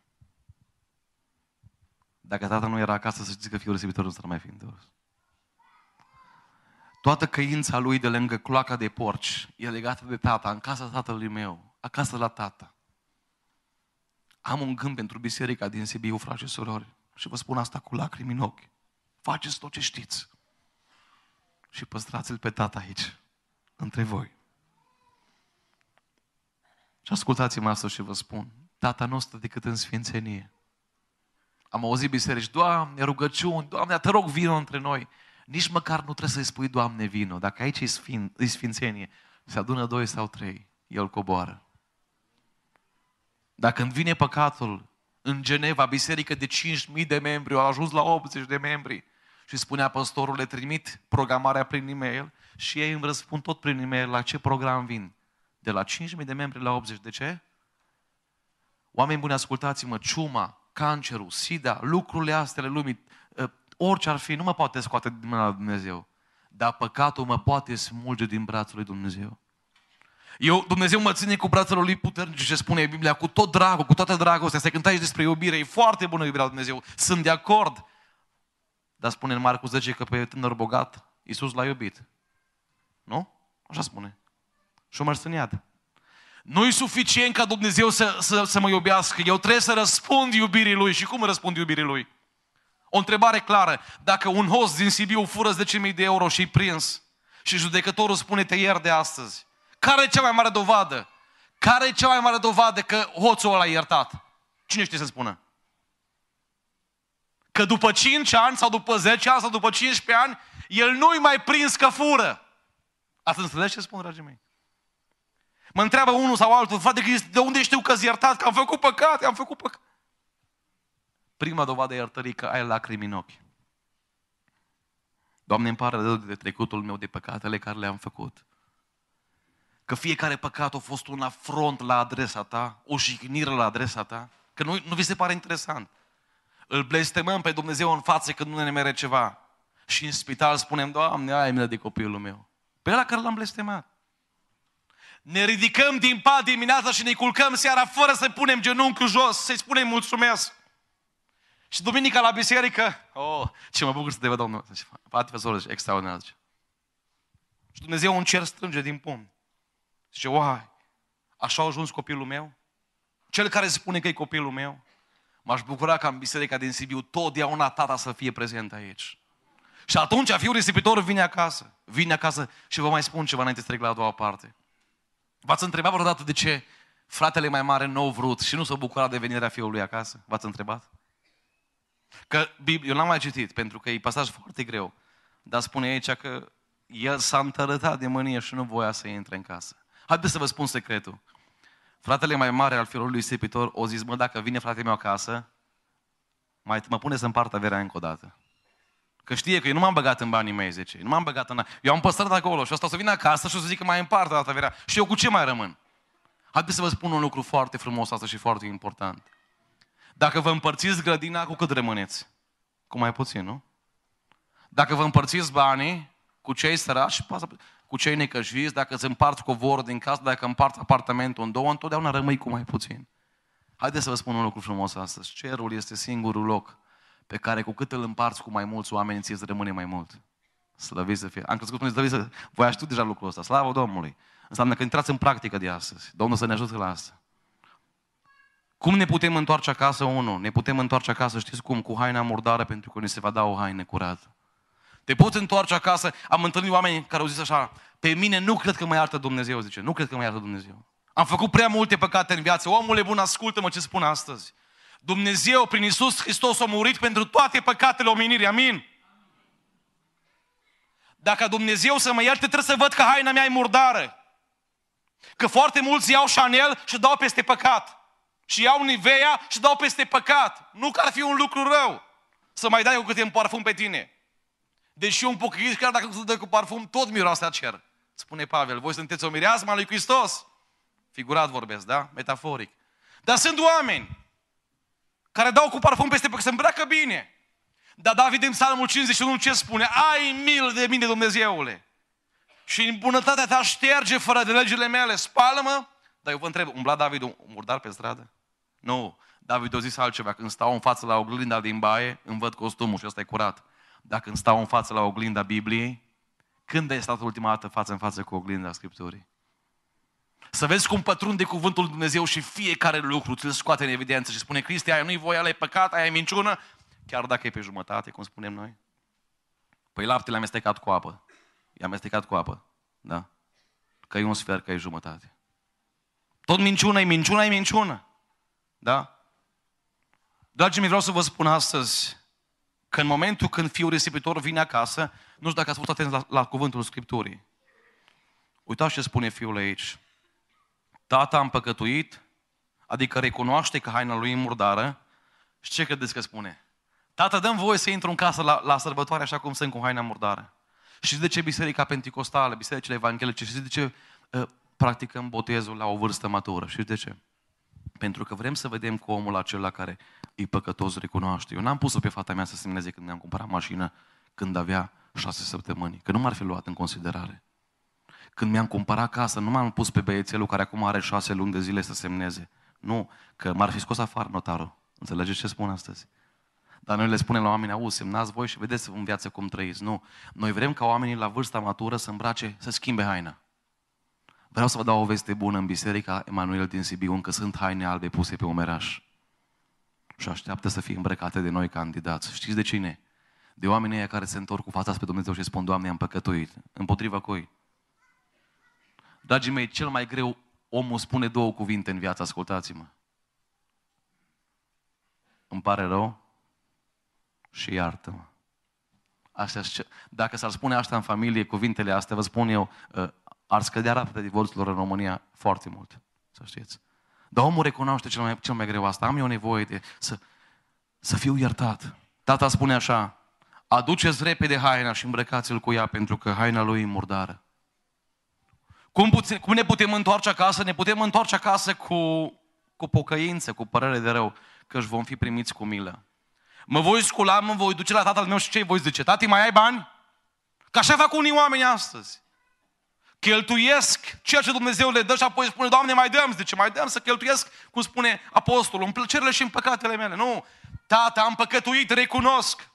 Dacă tata nu era acasă, să știți că fiul risipitor nu s-ar mai fi întors. Toată căința lui de lângă cloaca de porci e legată de tata, în casa tatălui meu, acasă la tata. Am un gând pentru biserica din Sibiu, frate și surori, și vă spun asta cu lacrimi în ochi. Faceți tot ce știți și păstrați-l pe tata aici, între voi. Și ascultați-mă asta și vă spun. Tata noastră decât în sfințenie. Am auzit biserici, Doamne, rugăciuni, Doamne, te rog, vino între noi. Nici măcar nu trebuie să-i spui, Doamne, vino. Dacă aici e, sfin, e sfințenie, se adună doi sau trei, El coboară. Dacă când vine păcatul, în Geneva, biserică de 5.000 de membri, au ajuns la 80 de membri și spunea pastorul, le trimit programarea prin e-mail și ei îmi răspund tot prin e-mail la ce program vin de la 5.000 de membri la 80. De ce? Oameni buni, ascultați-mă, ciuma, cancerul, sida, lucrurile astea lumii, ă, orice ar fi, nu mă poate scoate din mâna lui Dumnezeu. Dar păcatul mă poate smulge din brațul lui Dumnezeu. Eu, Dumnezeu mă ține cu brațele lui puternic și ce spune Biblia, cu tot dragul, cu toată dragostea. să cântai despre iubire, e foarte bună iubirea lui Dumnezeu, sunt de acord. Dar spune în Marcu 10 că pe tânăr bogat, Iisus l-a iubit. Nu? Așa spune. Și-o mers Nu-i suficient ca Dumnezeu să, să, să mă iubească. Eu trebuie să răspund iubirii Lui. Și cum răspund iubirii Lui? O întrebare clară. Dacă un host din Sibiu fură 10.000 de euro și-i prins și judecătorul spune te ier de astăzi, care e cea mai mare dovadă? Care e cea mai mare dovadă că hoțul ăla a iertat? Cine știe să spună? Că după 5 ani sau după 10 ani sau după 15 ani, el nu-i mai prins că fură. Ați înțeles ce spun, dragii mei? Mă întreabă unul sau altul, frate Cristi, de unde știu că-s iertat, că am făcut păcat, am făcut păcat? Prima dovadă iertării că ai lacrimi în ochi. Doamne, îmi pare rău de trecutul meu, de păcatele care le-am făcut. Că fiecare păcat a fost un afront la adresa ta, o jignire la adresa ta, că nu, nu vi se pare interesant. Îl blestemăm pe Dumnezeu în față când nu ne mere ceva. Și în spital spunem, Doamne, ai milă de copilul meu. Pe ăla care l-am blestemat. Ne ridicăm din pat dimineața și ne culcăm seara fără să punem genunchiul jos, să-i spunem mulțumesc. Și duminica la biserică, oh, ce mă bucur să te văd, Domnul. Pate păsorul, zice, extraordinar, zice. Și Dumnezeu un cer strânge din pumn. Zice, uai, așa a ajuns copilul meu? Cel care spune că e copilul meu? M-aș bucura ca în biserica din Sibiu totdeauna tata să fie prezent aici. Și atunci fiul risipitor vine acasă. Vine acasă și vă mai spun ceva înainte să trec la a doua parte. V-ați întrebat vreodată de ce fratele mai mare nu a vrut și nu s-a bucurat de venirea fiului acasă? V-ați întrebat? Că eu l-am mai citit, pentru că e pasaj foarte greu, dar spune aici că el s-a întărătat de mânie și nu voia să intre în casă. Haideți să vă spun secretul. Fratele mai mare al fiului lui Sipitor o zis, mă, dacă vine fratele meu acasă, mai, mă pune să împartă averea încă o dată. Că știe că eu nu m-am băgat în banii mei, zice. nu m-am băgat în... Eu am păstrat acolo și asta o să vină acasă și o să zic că mai împart data verea. Și eu cu ce mai rămân? Haideți să vă spun un lucru foarte frumos asta și foarte important. Dacă vă împărțiți grădina, cu cât rămâneți? Cu mai puțin, nu? Dacă vă împărțiți banii cu cei săraci, cu cei necășviți, dacă îți împart covorul din casă, dacă împart apartamentul în două, întotdeauna rămâi cu mai puțin. Haideți să vă spun un lucru frumos astăzi. Cerul este singurul loc pe care cu cât îl împarți cu mai mulți oameni, ție îți rămâne mai mult. Slăviți să fie. Am crescut că slăvit să... Voi aștept deja lucrul ăsta. Slavă Domnului! Înseamnă că intrați în practică de astăzi. Domnul să ne ajute la asta. Cum ne putem întoarce acasă, unul? Ne putem întoarce acasă, știți cum? Cu haina murdară, pentru că ne se va da o haină curată. Te poți întoarce acasă. Am întâlnit oameni care au zis așa, pe mine nu cred că mă iartă Dumnezeu, zice. Nu cred că mă iartă Dumnezeu. Am făcut prea multe păcate în viață. Omule bun, ascultă-mă ce spun astăzi. Dumnezeu prin Isus Hristos a murit pentru toate păcatele omenirii. Amin? Dacă Dumnezeu să mă ierte, trebuie să văd că haina mea e murdară. Că foarte mulți iau Chanel și dau peste păcat. Și iau Nivea și dau peste păcat. Nu că ar fi un lucru rău să mai dai cu câte un parfum pe tine. Deși un pocăit, chiar dacă se dă cu parfum, tot miroase a cer. Spune Pavel, voi sunteți o mireasmă a lui Hristos. Figurat vorbesc, da? Metaforic. Dar sunt oameni care dau cu parfum peste pe se îmbracă bine. Dar David în psalmul 51 ce spune? Ai mil de mine, Dumnezeule! Și în bunătatea ta șterge fără de legile mele, spală Dar eu vă întreb, umbla David un murdar pe stradă? Nu, David a zis altceva. Când stau în față la oglinda din baie, îmi văd costumul și ăsta e curat. Dar când stau în față la oglinda Bibliei, când ai stat ultima dată față în față cu oglinda Scripturii? Să vezi cum pătrunde cuvântul Dumnezeu și fiecare lucru ți-l scoate în evidență și spune, Cristi, aia nu-i voia, e păcat, aia e minciună, chiar dacă e pe jumătate, cum spunem noi. Păi laptele amestecat cu apă. i amestecat cu apă. Da. Că e un sfert, că e jumătate. Tot minciună e minciună, e minciună. Da? Dragii mei, vreau să vă spun astăzi că în momentul când fiul risipitor vine acasă, nu știu dacă ați fost atenți la, la cuvântul Scripturii. Uitați ce spune fiul aici. Tata, am păcătuit, adică recunoaște că haina lui e murdară. Și ce credeți că spune? Tată, dăm voie să intru în casă la, la sărbătoare așa cum sunt cu haina murdară. Și de ce biserica pentecostală, bisericile evanghelice, și de ce uh, practicăm botezul la o vârstă matură? Și de ce? Pentru că vrem să vedem cu omul acela care e păcătos recunoaște. Eu n-am pus-o pe fata mea să semneze când ne am cumpărat mașină când avea șase săptămâni, că nu m-ar fi luat în considerare. Când mi-am cumpărat casă, nu m-am pus pe băiețelul care acum are șase luni de zile să semneze. Nu, că m-ar fi scos afară notarul. Înțelegeți ce spun astăzi? Dar noi le spunem la oameni, auzi, semnați voi și vedeți în viață cum trăiți. Nu, noi vrem ca oamenii la vârsta matură să îmbrace, să schimbe haina. Vreau să vă dau o veste bună în biserica Emanuel din Sibiu, încă sunt haine albe puse pe umeraș. Și așteaptă să fie îmbrăcate de noi candidați. Știți de cine? De oamenii care se întorc cu fața spre Dumnezeu și spun, Doamne, am păcătuit. Împotriva cui? Dragii mei, cel mai greu omul spune două cuvinte în viață, ascultați-mă. Îmi pare rău și iartă-mă. Astea, dacă s-ar spune asta în familie, cuvintele astea, vă spun eu, uh, ar scădea rata de divorțurilor în România foarte mult, să știți. Dar omul recunoaște cel mai, cel mai greu asta. Am eu nevoie de să, să fiu iertat. Tata spune așa, aduceți repede haina și îmbrăcați-l cu ea, pentru că haina lui e murdară. Cum, putem, cum ne putem întoarce acasă? Ne putem întoarce acasă cu, cu pocăință, cu părere de rău, că își vom fi primiți cu milă. Mă voi scula, mă voi duce la tatăl meu și ce voi zice? Tati, mai ai bani? Ca așa fac unii oameni astăzi. Cheltuiesc ceea ce Dumnezeu le dă și apoi spune, Doamne, mai dăm, zice, mai dăm să cheltuiesc, cum spune apostolul, în plăcerile și în păcatele mele. Nu, tata, am păcătuit, recunosc.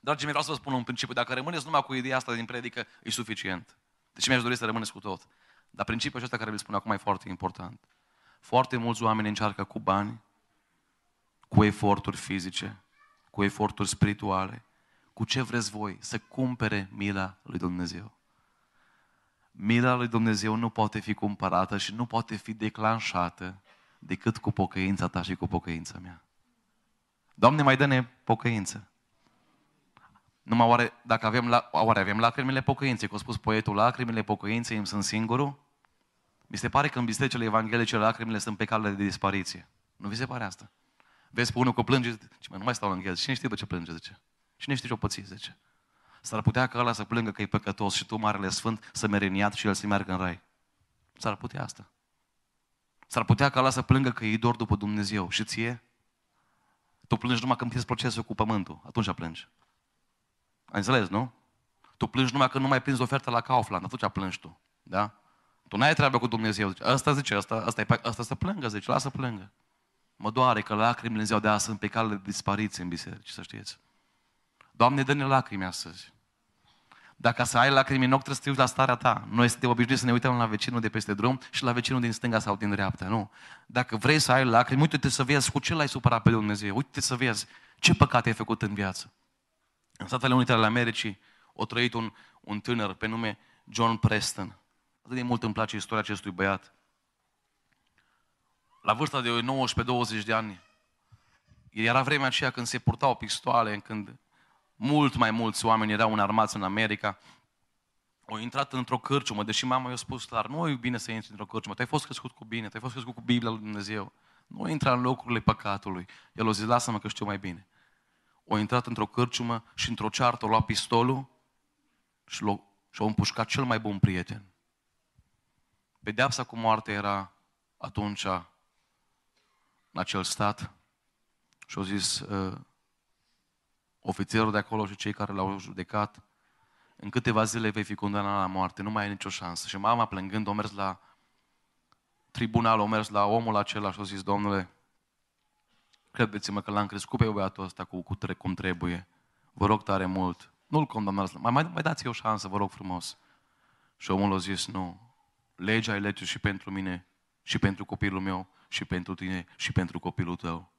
Dragii mei, vreau să vă spun un principiu, dacă rămâneți numai cu ideea asta din predică, e suficient. Deși mi-aș dori să rămâneți cu tot. Dar principiul acesta care vi-l spun acum e foarte important. Foarte mulți oameni încearcă cu bani, cu eforturi fizice, cu eforturi spirituale, cu ce vreți voi, să cumpere mila lui Dumnezeu. Mila lui Dumnezeu nu poate fi cumpărată și nu poate fi declanșată decât cu pocăința ta și cu pocăința mea. Doamne, mai dă-ne pocăință. Numai oare, dacă avem, la, oare avem lacrimile pocăinței, cum a spus poetul, lacrimile pocăinței îmi sunt singurul? Mi se pare că în bisericile evanghelice lacrimile sunt pe cale de dispariție. Nu vi se pare asta? Vezi pe unul că plânge, zice, nu mai stau în ghez. Cine știe de ce plânge, zice? Cine știe ce o pății, zice? S-ar putea ca ăla să plângă că e păcătos și tu, Marele Sfânt, să mereniat în și el să meargă în rai. S-ar putea asta. S-ar putea ca ăla să plângă că e dor după Dumnezeu. Și ție? Tu plângi numai când pierzi procesul cu pământul. Atunci plângi. Ai înțeles, nu? Tu plângi numai că nu mai prinzi oferta la Kaufland, atunci plângi tu. Da? Tu n-ai treabă cu Dumnezeu. Zice, ăsta zice, ăsta, ăsta, e, ăsta să plângă, zice, lasă plângă. Mă doare că lacrimile în ziua de azi sunt pe cale de dispariție în biserici, să știți. Doamne, dă-ne lacrimi astăzi. Dacă să ai lacrimi în ochi, trebuie să te uiți la starea ta. Noi suntem obișnuiți să ne uităm la vecinul de peste drum și la vecinul din stânga sau din dreapta, nu? Dacă vrei să ai lacrimi, uite-te să vezi cu ce l-ai supărat pe Dumnezeu. Uite-te să vezi ce păcate ai făcut în viață. În Statele Unite ale Americii o trăit un, un tânăr pe nume John Preston. Atât de mult îmi place istoria acestui băiat. La vârsta de 19-20 de ani, era vremea aceea când se purtau pistoale, când mult mai mulți oameni erau înarmați în America. O intrat într-o cărciumă, deși mama i-a spus clar, nu e bine să intri într-o cărciumă, te ai fost crescut cu bine, te ai fost crescut cu Biblia lui Dumnezeu. Nu intra în locurile păcatului. El o zis, lasă-mă că știu mai bine. O intrat într-o cărciumă și într-o ceartă a luat pistolul și l-a, și-a împușcat cel mai bun prieten. Pedeapsa cu moarte era atunci în acel stat și au zis uh, ofițerul de acolo și cei care l-au judecat, în câteva zile vei fi condamnat la moarte, nu mai ai nicio șansă. Și mama plângând, a mers la tribunal, a mers la omul acela și a zis, domnule, Credeți-mă că l-am crescut pe băiatul ăsta cu, cu tre- cum trebuie. Vă rog tare mult. Nu-l condamnați. Mai, mai, mai dați-i o șansă, vă rog frumos. Și omul a zis, nu. Legea e lege și pentru mine, și pentru copilul meu, și pentru tine, și pentru copilul tău.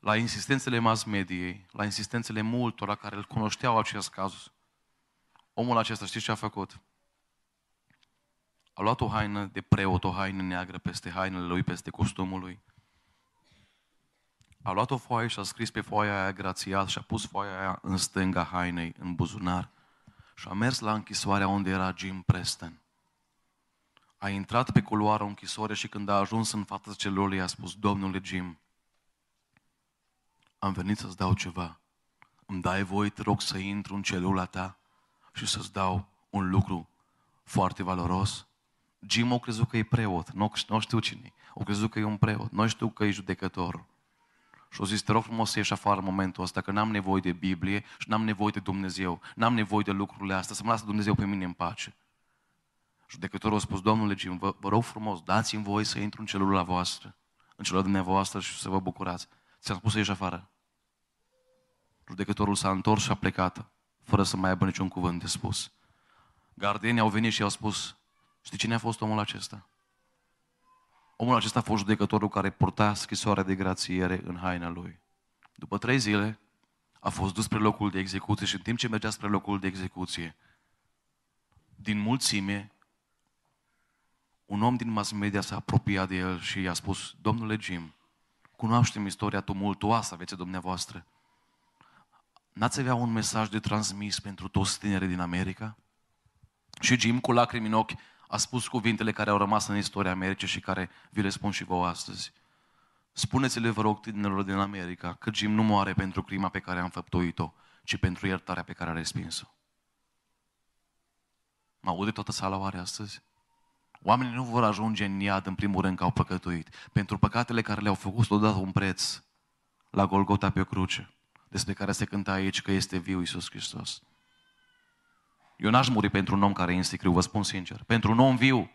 La insistențele mass mediei, la insistențele multora care îl cunoșteau acest caz, omul acesta știți ce a făcut? A luat o haină de preot, o haină neagră peste hainele lui, peste costumul lui. A luat o foaie și a scris pe foaia aia grațiat și a pus foaia aia în stânga hainei, în buzunar. Și a mers la închisoarea unde era Jim Preston. A intrat pe culoarul închisoare și când a ajuns în fața celor, i-a spus, Domnule Jim, am venit să-ți dau ceva. Îmi dai voi, te rog, să intru în celula ta și să-ți dau un lucru foarte valoros? Jim o crezut că e preot, nu, nu știu cine O crezut că e un preot, nu știu că e judecător. Și o zis, te rog frumos să ieși afară în momentul ăsta, că n-am nevoie de Biblie și n-am nevoie de Dumnezeu. N-am nevoie de lucrurile astea, să mă lasă Dumnezeu pe mine în pace. Judecătorul a spus, domnule Jim, vă, vă rog frumos, dați-mi voie să intru în celula voastră, în celula dumneavoastră și să vă bucurați. Ți-am spus să ieși afară. Judecătorul s-a întors și a plecat, fără să mai aibă niciun cuvânt de spus. Gardienii au venit și au spus, Știi cine a fost omul acesta? Omul acesta a fost judecătorul care purta scrisoarea de grațiere în haina lui. După trei zile, a fost dus spre locul de execuție și în timp ce mergea spre locul de execuție, din mulțime, un om din mass media s-a apropiat de el și i-a spus, Domnule Jim, cunoaștem istoria tumultuoasă a vieții dumneavoastră. N-ați avea un mesaj de transmis pentru toți tinerii din America? Și Jim, cu lacrimi în ochi, a spus cuvintele care au rămas în istoria Americii și care vi le spun și vouă astăzi. Spuneți-le, vă rog, tinerilor din America, că Jim nu moare pentru crima pe care am făptuit-o, ci pentru iertarea pe care a respins-o. Mă aude toată sala oare astăzi? Oamenii nu vor ajunge în iad în primul rând că au păcătuit. Pentru păcatele care le-au făcut, o dat un preț la Golgota pe cruce, despre care se cântă aici că este viu Iisus Hristos. Eu n-aș muri pentru un om care e insicriu, vă spun sincer. Pentru un om viu.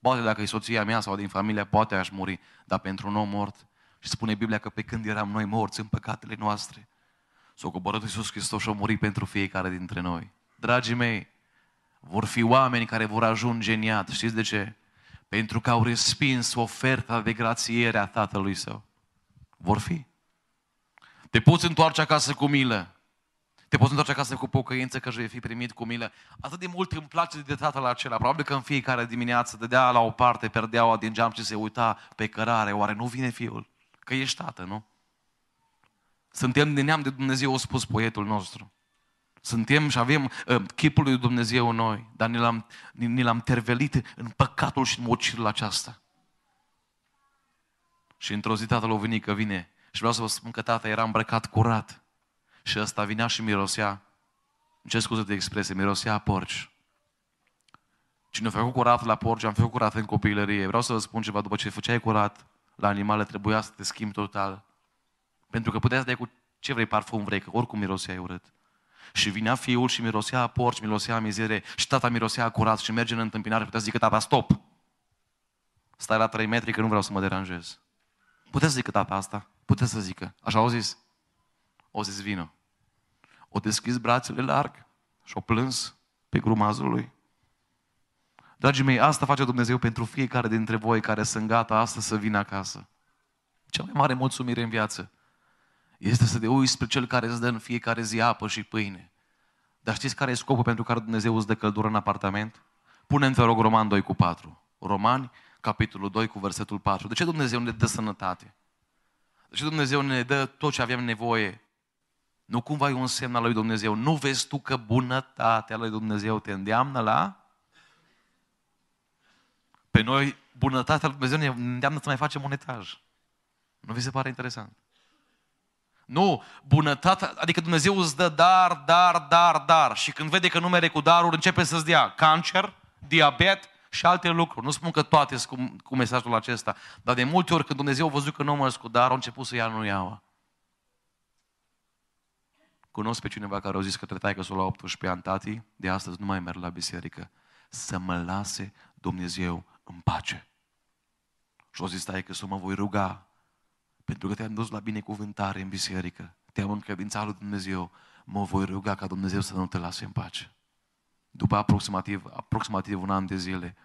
Poate dacă e soția mea sau din familia, poate aș muri, dar pentru un om mort. Și spune Biblia că pe când eram noi morți în păcatele noastre, s-a coborât Iisus Hristos și a murit pentru fiecare dintre noi. Dragii mei, vor fi oameni care vor ajunge în iad. Știți de ce? Pentru că au respins oferta de grațiere a Tatălui Său. Vor fi. Te poți întoarce acasă cu milă, te poți întoarce acasă cu pocăință că vei fi primit cu milă. Atât de mult îmi place de tatăl acela. Probabil că în fiecare dimineață dădea la o parte perdeaua din geam și se uita pe cărare. Oare nu vine fiul? Că ești tată, nu? Suntem din neam de Dumnezeu, a spus poetul nostru. Suntem și avem uh, chipul lui Dumnezeu în noi, dar ne l-am, ne l-am tervelit în păcatul și în mocirul aceasta. Și într-o zi tatăl o vine că vine. Și vreau să vă spun că tata era îmbrăcat curat. Și ăsta vinea și mirosea, ce scuze de expresie, mirosea porci. Cine a făcut curat la porci, am făcut curat în copilărie. Vreau să vă spun ceva, după ce făceai curat la animale, trebuia să te schimbi total. Pentru că puteai să dai cu ce vrei parfum vrei, că oricum e urât. Și vinea fiul și mirosea porci, mirosea mizere și tata mirosea curat și merge în întâmpinare și putea să zică tata stop. Stai la 3 metri că nu vreau să mă deranjez. Puteți să zică tata asta? Puteți să zică. Așa au zis o zis vină. O deschis brațele larg și o plâns pe grumazul lui. Dragii mei, asta face Dumnezeu pentru fiecare dintre voi care sunt gata astăzi să vină acasă. Cea mai mare mulțumire în viață este să te uiți spre Cel care îți dă în fiecare zi apă și pâine. Dar știți care e scopul pentru care Dumnezeu îți dă căldură în apartament? Punem, te rog, Roman 2 cu 4. Romani, capitolul 2 cu versetul 4. De ce Dumnezeu ne dă sănătate? De ce Dumnezeu ne dă tot ce avem nevoie nu cumva e un semn al lui Dumnezeu. Nu vezi tu că bunătatea lui Dumnezeu te îndeamnă la? Pe noi, bunătatea lui Dumnezeu ne îndeamnă să mai facem un etaj. Nu vi se pare interesant? Nu, bunătatea, adică Dumnezeu îți dă dar, dar, dar, dar. Și când vede că nu mere cu darul, începe să-ți dea cancer, diabet și alte lucruri. Nu spun că toate sunt cu, cu mesajul acesta, dar de multe ori când Dumnezeu a văzut că nu mă cu dar, a început să ia nu iaua. Cunosc pe cineva care au zis către că s-o la 18 ani, tati, de astăzi nu mai merg la biserică. Să mă lase Dumnezeu în pace. Și au zis că să mă voi ruga, pentru că te-am dus la binecuvântare în biserică. Te-am încredințat lui Dumnezeu. Mă voi ruga ca Dumnezeu să nu te lase în pace. După aproximativ, aproximativ un an de zile,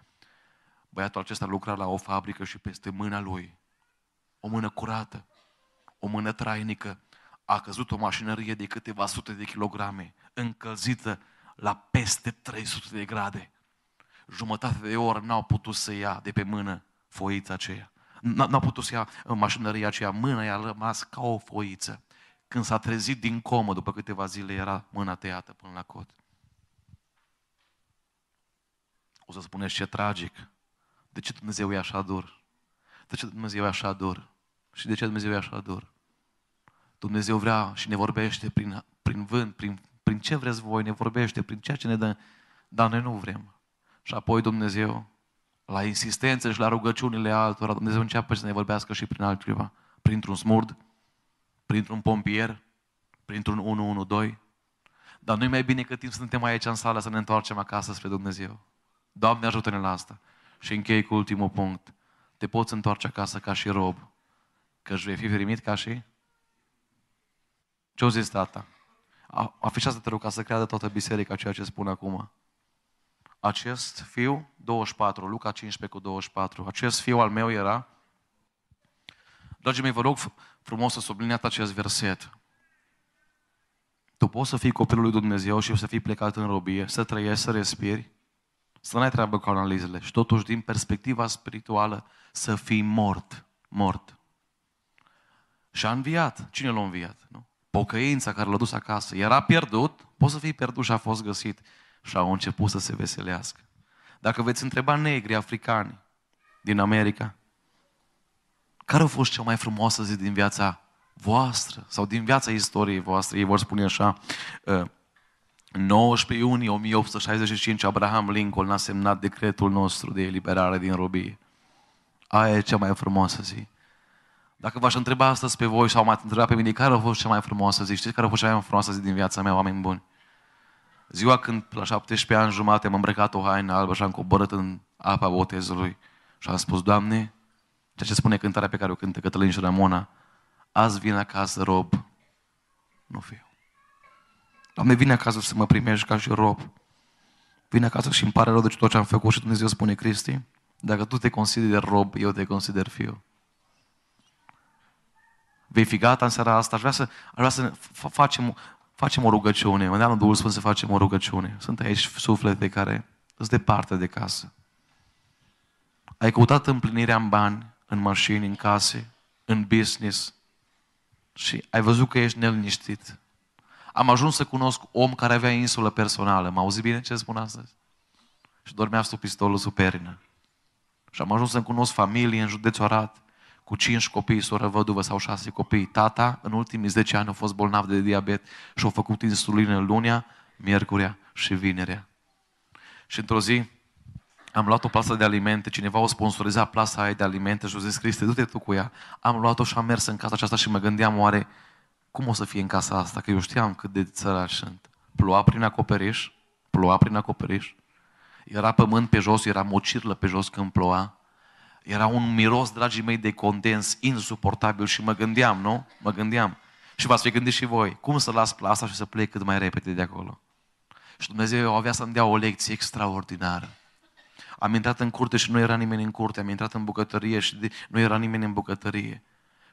băiatul acesta lucra la o fabrică și peste mâna lui, o mână curată, o mână trainică, a căzut o mașinărie de câteva sute de kilograme, încălzită la peste 300 de grade. Jumătate de oră n-au putut să ia de pe mână foița aceea. N-au putut să ia uh, mașinăria aceea, mâna i-a rămas ca o foiță. Când s-a trezit din comă, după câteva zile, era mâna tăiată până la cot. O să spuneți ce tragic. De ce Dumnezeu e așa dur? De ce Dumnezeu e așa dur? Și de ce Dumnezeu e așa dur? Dumnezeu vrea și ne vorbește prin, prin vânt, prin, prin ce vreți voi, ne vorbește, prin ceea ce ne dă, dar noi nu vrem. Și apoi Dumnezeu, la insistență și la rugăciunile altora, Dumnezeu începe să ne vorbească și prin altceva. Printr-un smurd, printr-un pompier, printr-un 112. Dar nu-i mai bine cât timp suntem aici în sală să ne întoarcem acasă spre Dumnezeu. Doamne, ajută-ne la asta. Și închei cu ultimul punct. Te poți întoarce acasă ca și rob, că își vei fi primit ca și ce au zis tata? Afișează-te rog ca să creadă toată biserica ceea ce spun acum. Acest fiu, 24, Luca 15 cu 24, acest fiu al meu era... Dragii mei, vă rog frumos să subliniat acest verset. Tu poți să fii copilul lui Dumnezeu și să fii plecat în robie, să trăiești, să respiri, să n-ai treabă cu analizele și totuși din perspectiva spirituală să fii mort, mort. Și a înviat. Cine l-a înviat? Nu? pocăința care l-a dus acasă. Era pierdut, poți să fii pierdut și a fost găsit. Și au început să se veselească. Dacă veți întreba negri, africani din America, care a fost cea mai frumoasă zi din viața voastră sau din viața istoriei voastre, ei vor spune așa, 19 uh, iunie 1865 Abraham Lincoln a semnat decretul nostru de eliberare din robie. Aia e cea mai frumoasă zi. Dacă v-aș întreba astăzi pe voi sau m-ați întrebat pe mine care a fost cea mai frumoasă zi, știți care a fost cea mai frumoasă zi din viața mea, oameni buni? Ziua când la 17 ani jumate am îmbrăcat o haină albă și am coborât în apa botezului și am spus, Doamne, ceea ce spune cântarea pe care o cântă Cătălin și Ramona, azi vin acasă rob, nu fiu. Doamne, vine acasă să mă primești ca și rob. Vine acasă și îmi pare rău de tot ce am făcut și Dumnezeu spune, Cristi, dacă tu te consideri rob, eu te consider fiu. Vei fi gata în seara asta? Aș vrea să, aș vrea să facem, facem o rugăciune. În dea Duhul Sfânt să facem o rugăciune. Sunt aici suflete care sunt departe de casă. Ai căutat împlinirea în bani, în mașini, în case, în business și ai văzut că ești neliniștit. Am ajuns să cunosc om care avea insulă personală. M-au auzit bine ce spun astăzi? Și dormea sub pistolul sub perină. Și am ajuns să-mi cunosc familie în județul Arad cu cinci copii, soră văduvă sau șase copii. Tata, în ultimii 10 ani, a fost bolnav de diabet și a făcut insulină lunea, miercurea și vinerea. Și într-o zi am luat o plasă de alimente, cineva o sponsoriza plasa aia de alimente și a zis, Cristi, du-te tu cu ea. Am luat-o și am mers în casa aceasta și mă gândeam, oare cum o să fie în casa asta? Că eu știam cât de țărași sunt. Ploua prin acoperiș, ploua prin acoperiș, era pământ pe jos, era mocirlă pe jos când ploua, era un miros, dragii mei, de condens insuportabil și mă gândeam, nu? Mă gândeam. Și v-ați fi gândit și voi, cum să las plasa și să plec cât mai repede de acolo? Și Dumnezeu avea să-mi dea o lecție extraordinară. Am intrat în curte și nu era nimeni în curte, am intrat în bucătărie și nu era nimeni în bucătărie.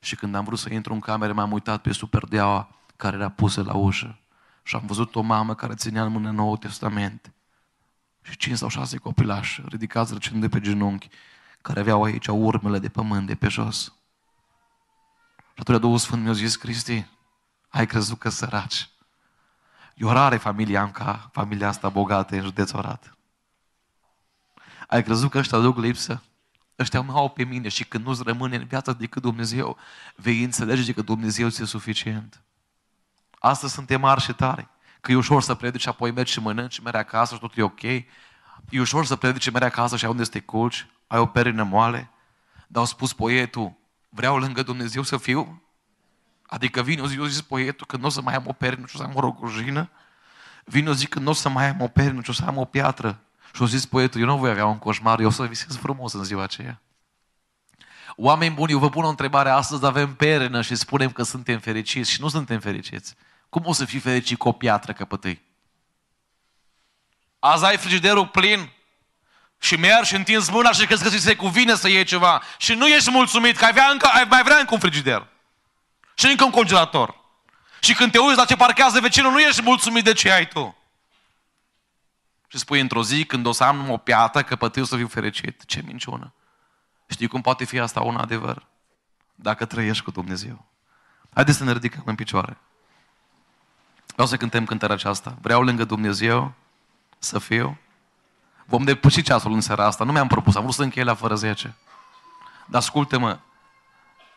Și când am vrut să intru în cameră, m-am uitat pe superdeaua care era pusă la ușă. Și am văzut o mamă care ținea în mână Noul Testament. Și cinci sau șase copilași ridicați răcind de pe genunchi care aveau aici urmele de pământ de pe jos. Și atunci Duhul Sfânt mi-a zis, Cristi, ai crezut că săraci. o rare familia am ca familia asta bogată în județ Orat. Ai crezut că ăștia duc lipsă? Ăștia mă au pe mine și când nu-ți rămâne în viață decât Dumnezeu, vei înțelege că Dumnezeu ți-e suficient. Astăzi suntem mari și tare. Că e ușor să predici, apoi mergi și mănânci, mergi acasă și totul e ok. E ușor să predice merea acasă și ai unde să te culci, ai o perină moale, dar au spus poetul, vreau lângă Dumnezeu să fiu? Adică vine o zi, eu zic poetul, că nu o să mai am o perină, și o să am o rogojină. Vine o zi că nu o să mai am o perină, și o să am o piatră. Și o zis poetul, eu nu voi avea un coșmar, eu o să visez frumos în ziua aceea. Oameni buni, eu vă pun o întrebare astăzi, avem perină și spunem că suntem fericiți și nu suntem fericiți. Cum o să fii fericit cu o piatră căpătâi? Azi ai frigiderul plin și mergi și întinzi mâna și crezi că ți se cuvine să iei ceva. Și nu ești mulțumit că ai, avea încă, ai mai vrea încă un frigider. Și încă un congelator. Și când te uiți la ce parchează vecinul, nu ești mulțumit de ce ai tu. Și spui într-o zi, când o să am o piată, că pătiu să fiu fericit. Ce minciună! Știi cum poate fi asta un adevăr? Dacă trăiești cu Dumnezeu. Haideți să ne ridicăm în picioare. Vreau să cântăm cântarea aceasta. Vreau lângă Dumnezeu să fiu? Vom depăși ceasul în seara asta. Nu mi-am propus, am vrut să închei la fără 10. Dar ascultă-mă,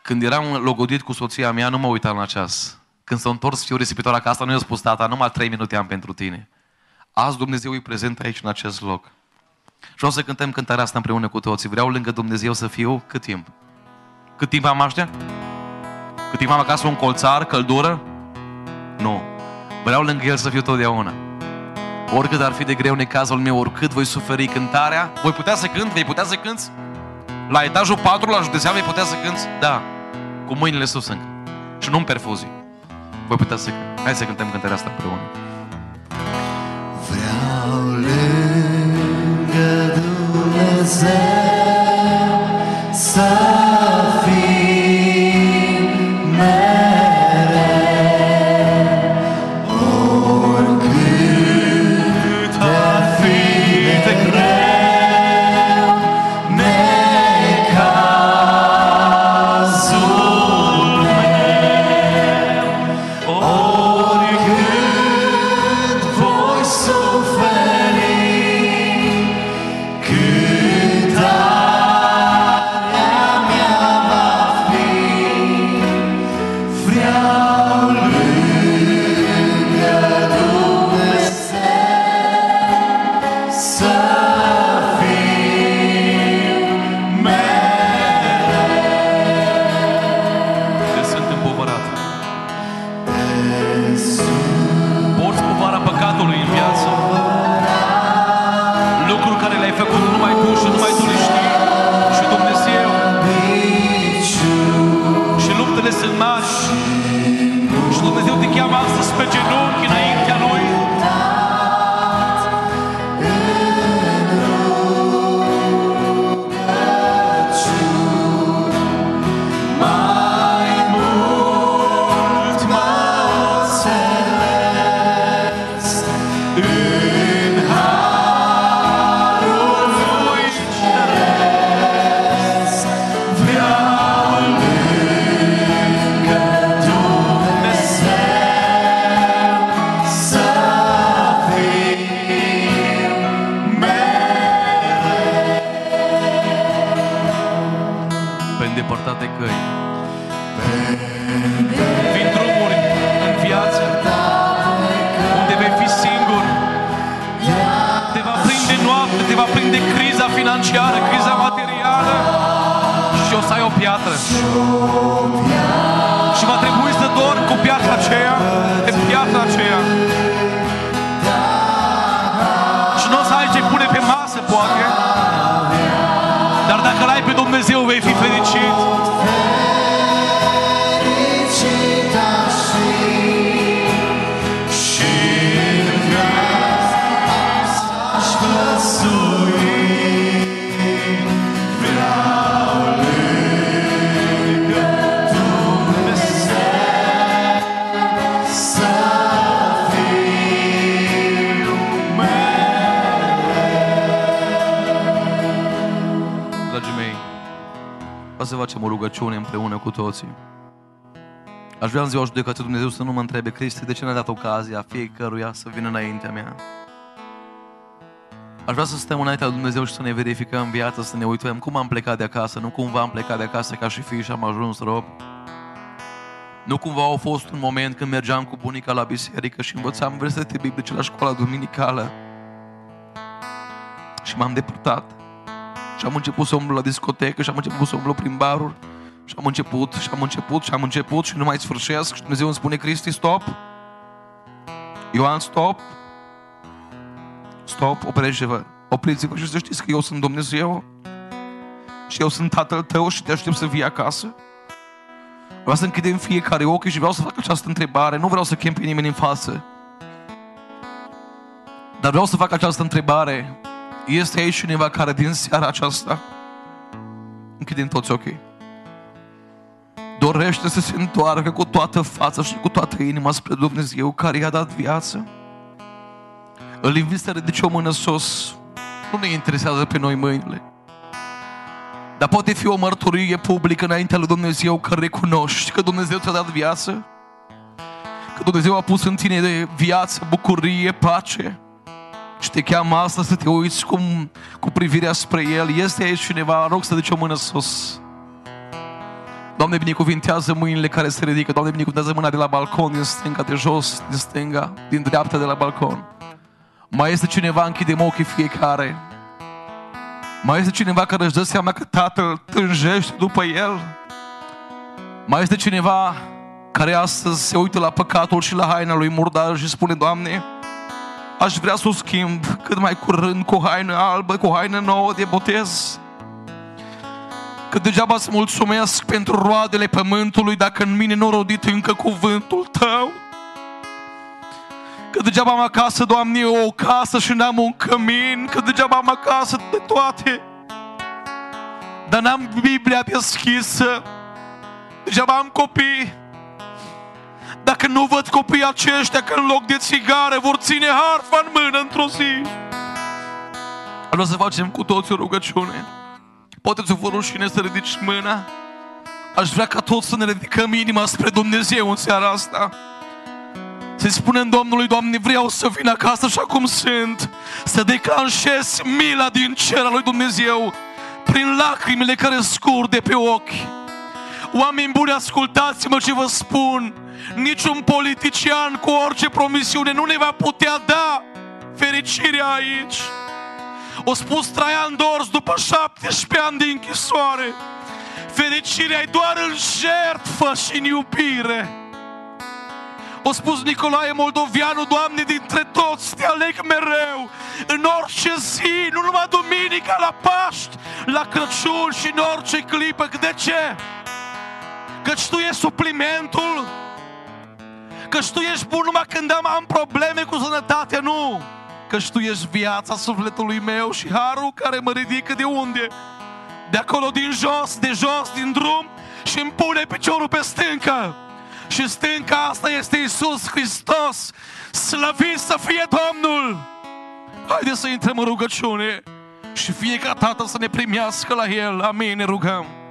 când eram logodit cu soția mea, nu mă uitam la ceas. Când s-a întors fiul risipitor acasă, nu i-a spus tata, numai 3 minute am pentru tine. Azi Dumnezeu e prezent aici, în acest loc. Și o să cântăm cântarea asta împreună cu toții. Vreau lângă Dumnezeu să fiu cât timp? Cât timp am aștept? Cât timp am acasă un colțar, căldură? Nu. Vreau lângă El să fiu totdeauna. Oricât ar fi de greu necazul meu, oricât voi suferi cântarea, voi putea să cânt, vei putea să cânți? La etajul 4, la județean, vei putea să cânți? Da, cu mâinile sus încă. Și nu-mi perfuzii. Voi putea să cânt. Hai să cântăm cântarea asta împreună. Vreau lângă Dumnezeu să Aș vrea în ziua judecății Dumnezeu să nu mă întrebe, Cristi, de ce n-a dat ocazia fiecăruia să vină înaintea mea? Aș vrea să stăm înaintea Dumnezeu și să ne verificăm viața, să ne uităm cum am plecat de acasă, nu cumva am plecat de acasă ca și fi și am ajuns rob. Nu cumva au fost un moment când mergeam cu bunica la biserică și învățam versete biblice la școala duminicală și m-am depărtat și am început să umblu la discotecă și am început să umblu prin baruri și am început, și am început, și am început și nu mai sfârșesc. Și Dumnezeu îmi spune, Cristi, stop. Ioan, stop. Stop, oprește-vă. Opriți-vă și să știți că eu sunt Dumnezeu. Și eu sunt Tatăl tău și te aștept să vii acasă. Vreau să închidem fiecare ochi și vreau să fac această întrebare. Nu vreau să chem pe nimeni în față. Dar vreau să fac această întrebare. Este aici cineva care din seara aceasta închidem toți ochii dorește să se întoarcă cu toată fața și cu toată inima spre Dumnezeu care i-a dat viață? Îl invit să ridice o mână sus. Nu ne interesează pe noi mâinile. Dar poate fi o mărturie publică înaintea lui Dumnezeu că recunoști că Dumnezeu ți-a dat viață? Că Dumnezeu a pus în tine de viață, bucurie, pace? Și te cheamă asta să te uiți cum, cu privirea spre El. Este aici cineva, rog să duci o mână sus. Doamne, binecuvintează mâinile care se ridică. Doamne, binecuvintează mâna de la balcon, din stânga, de jos, din stânga, din dreapta, de la balcon. Mai este cineva, închidem ochii fiecare. Mai este cineva care își dă seama că tatăl tânjește după el? Mai este cineva care astăzi se uită la păcatul și la haina lui murdar și spune, Doamne, aș vrea să o schimb cât mai curând cu haină albă, cu haină nouă de botez. Că degeaba îți mulțumesc pentru roadele pământului dacă în mine nu rodit încă cuvântul Tău. Că degeaba am acasă, Doamne, o casă și n-am un cămin. Că degeaba am acasă de toate. Dar n-am Biblia deschisă. Degeaba am copii. Dacă nu văd copii aceștia că în loc de țigare vor ține harfa în mână într-o zi. Vreau să facem cu toți o rugăciune. Poate ți-o vă rușine să ridici mâna. Aș vrea ca toți să ne ridicăm inima spre Dumnezeu în seara asta. Să-i spunem Domnului, Doamne, vreau să vin acasă așa cum sunt. Să declanșez mila din cer al lui Dumnezeu prin lacrimile care scurg de pe ochi. Oameni buni, ascultați-mă ce vă spun. Niciun politician cu orice promisiune nu ne va putea da fericirea aici. O spus Traian Dors după 17 ani de închisoare. Fericirea e doar în jertfă și în iubire. O spus Nicolae Moldovianu, Doamne, dintre toți te aleg mereu, în orice zi, nu numai duminica, la Paști, la Crăciun și în orice clipă. De ce? Căci Tu ești suplimentul, căci Tu ești bun numai când am, am probleme cu sănătatea, nu că Tu ești viața sufletului meu și harul care mă ridică de unde? De acolo din jos, de jos, din drum și îmi pune piciorul pe stâncă. Și stânca asta este Isus Hristos. Slăvit să fie Domnul! Haideți să intrăm în rugăciune și fie ca Tatăl să ne primească la El. Amin, ne rugăm.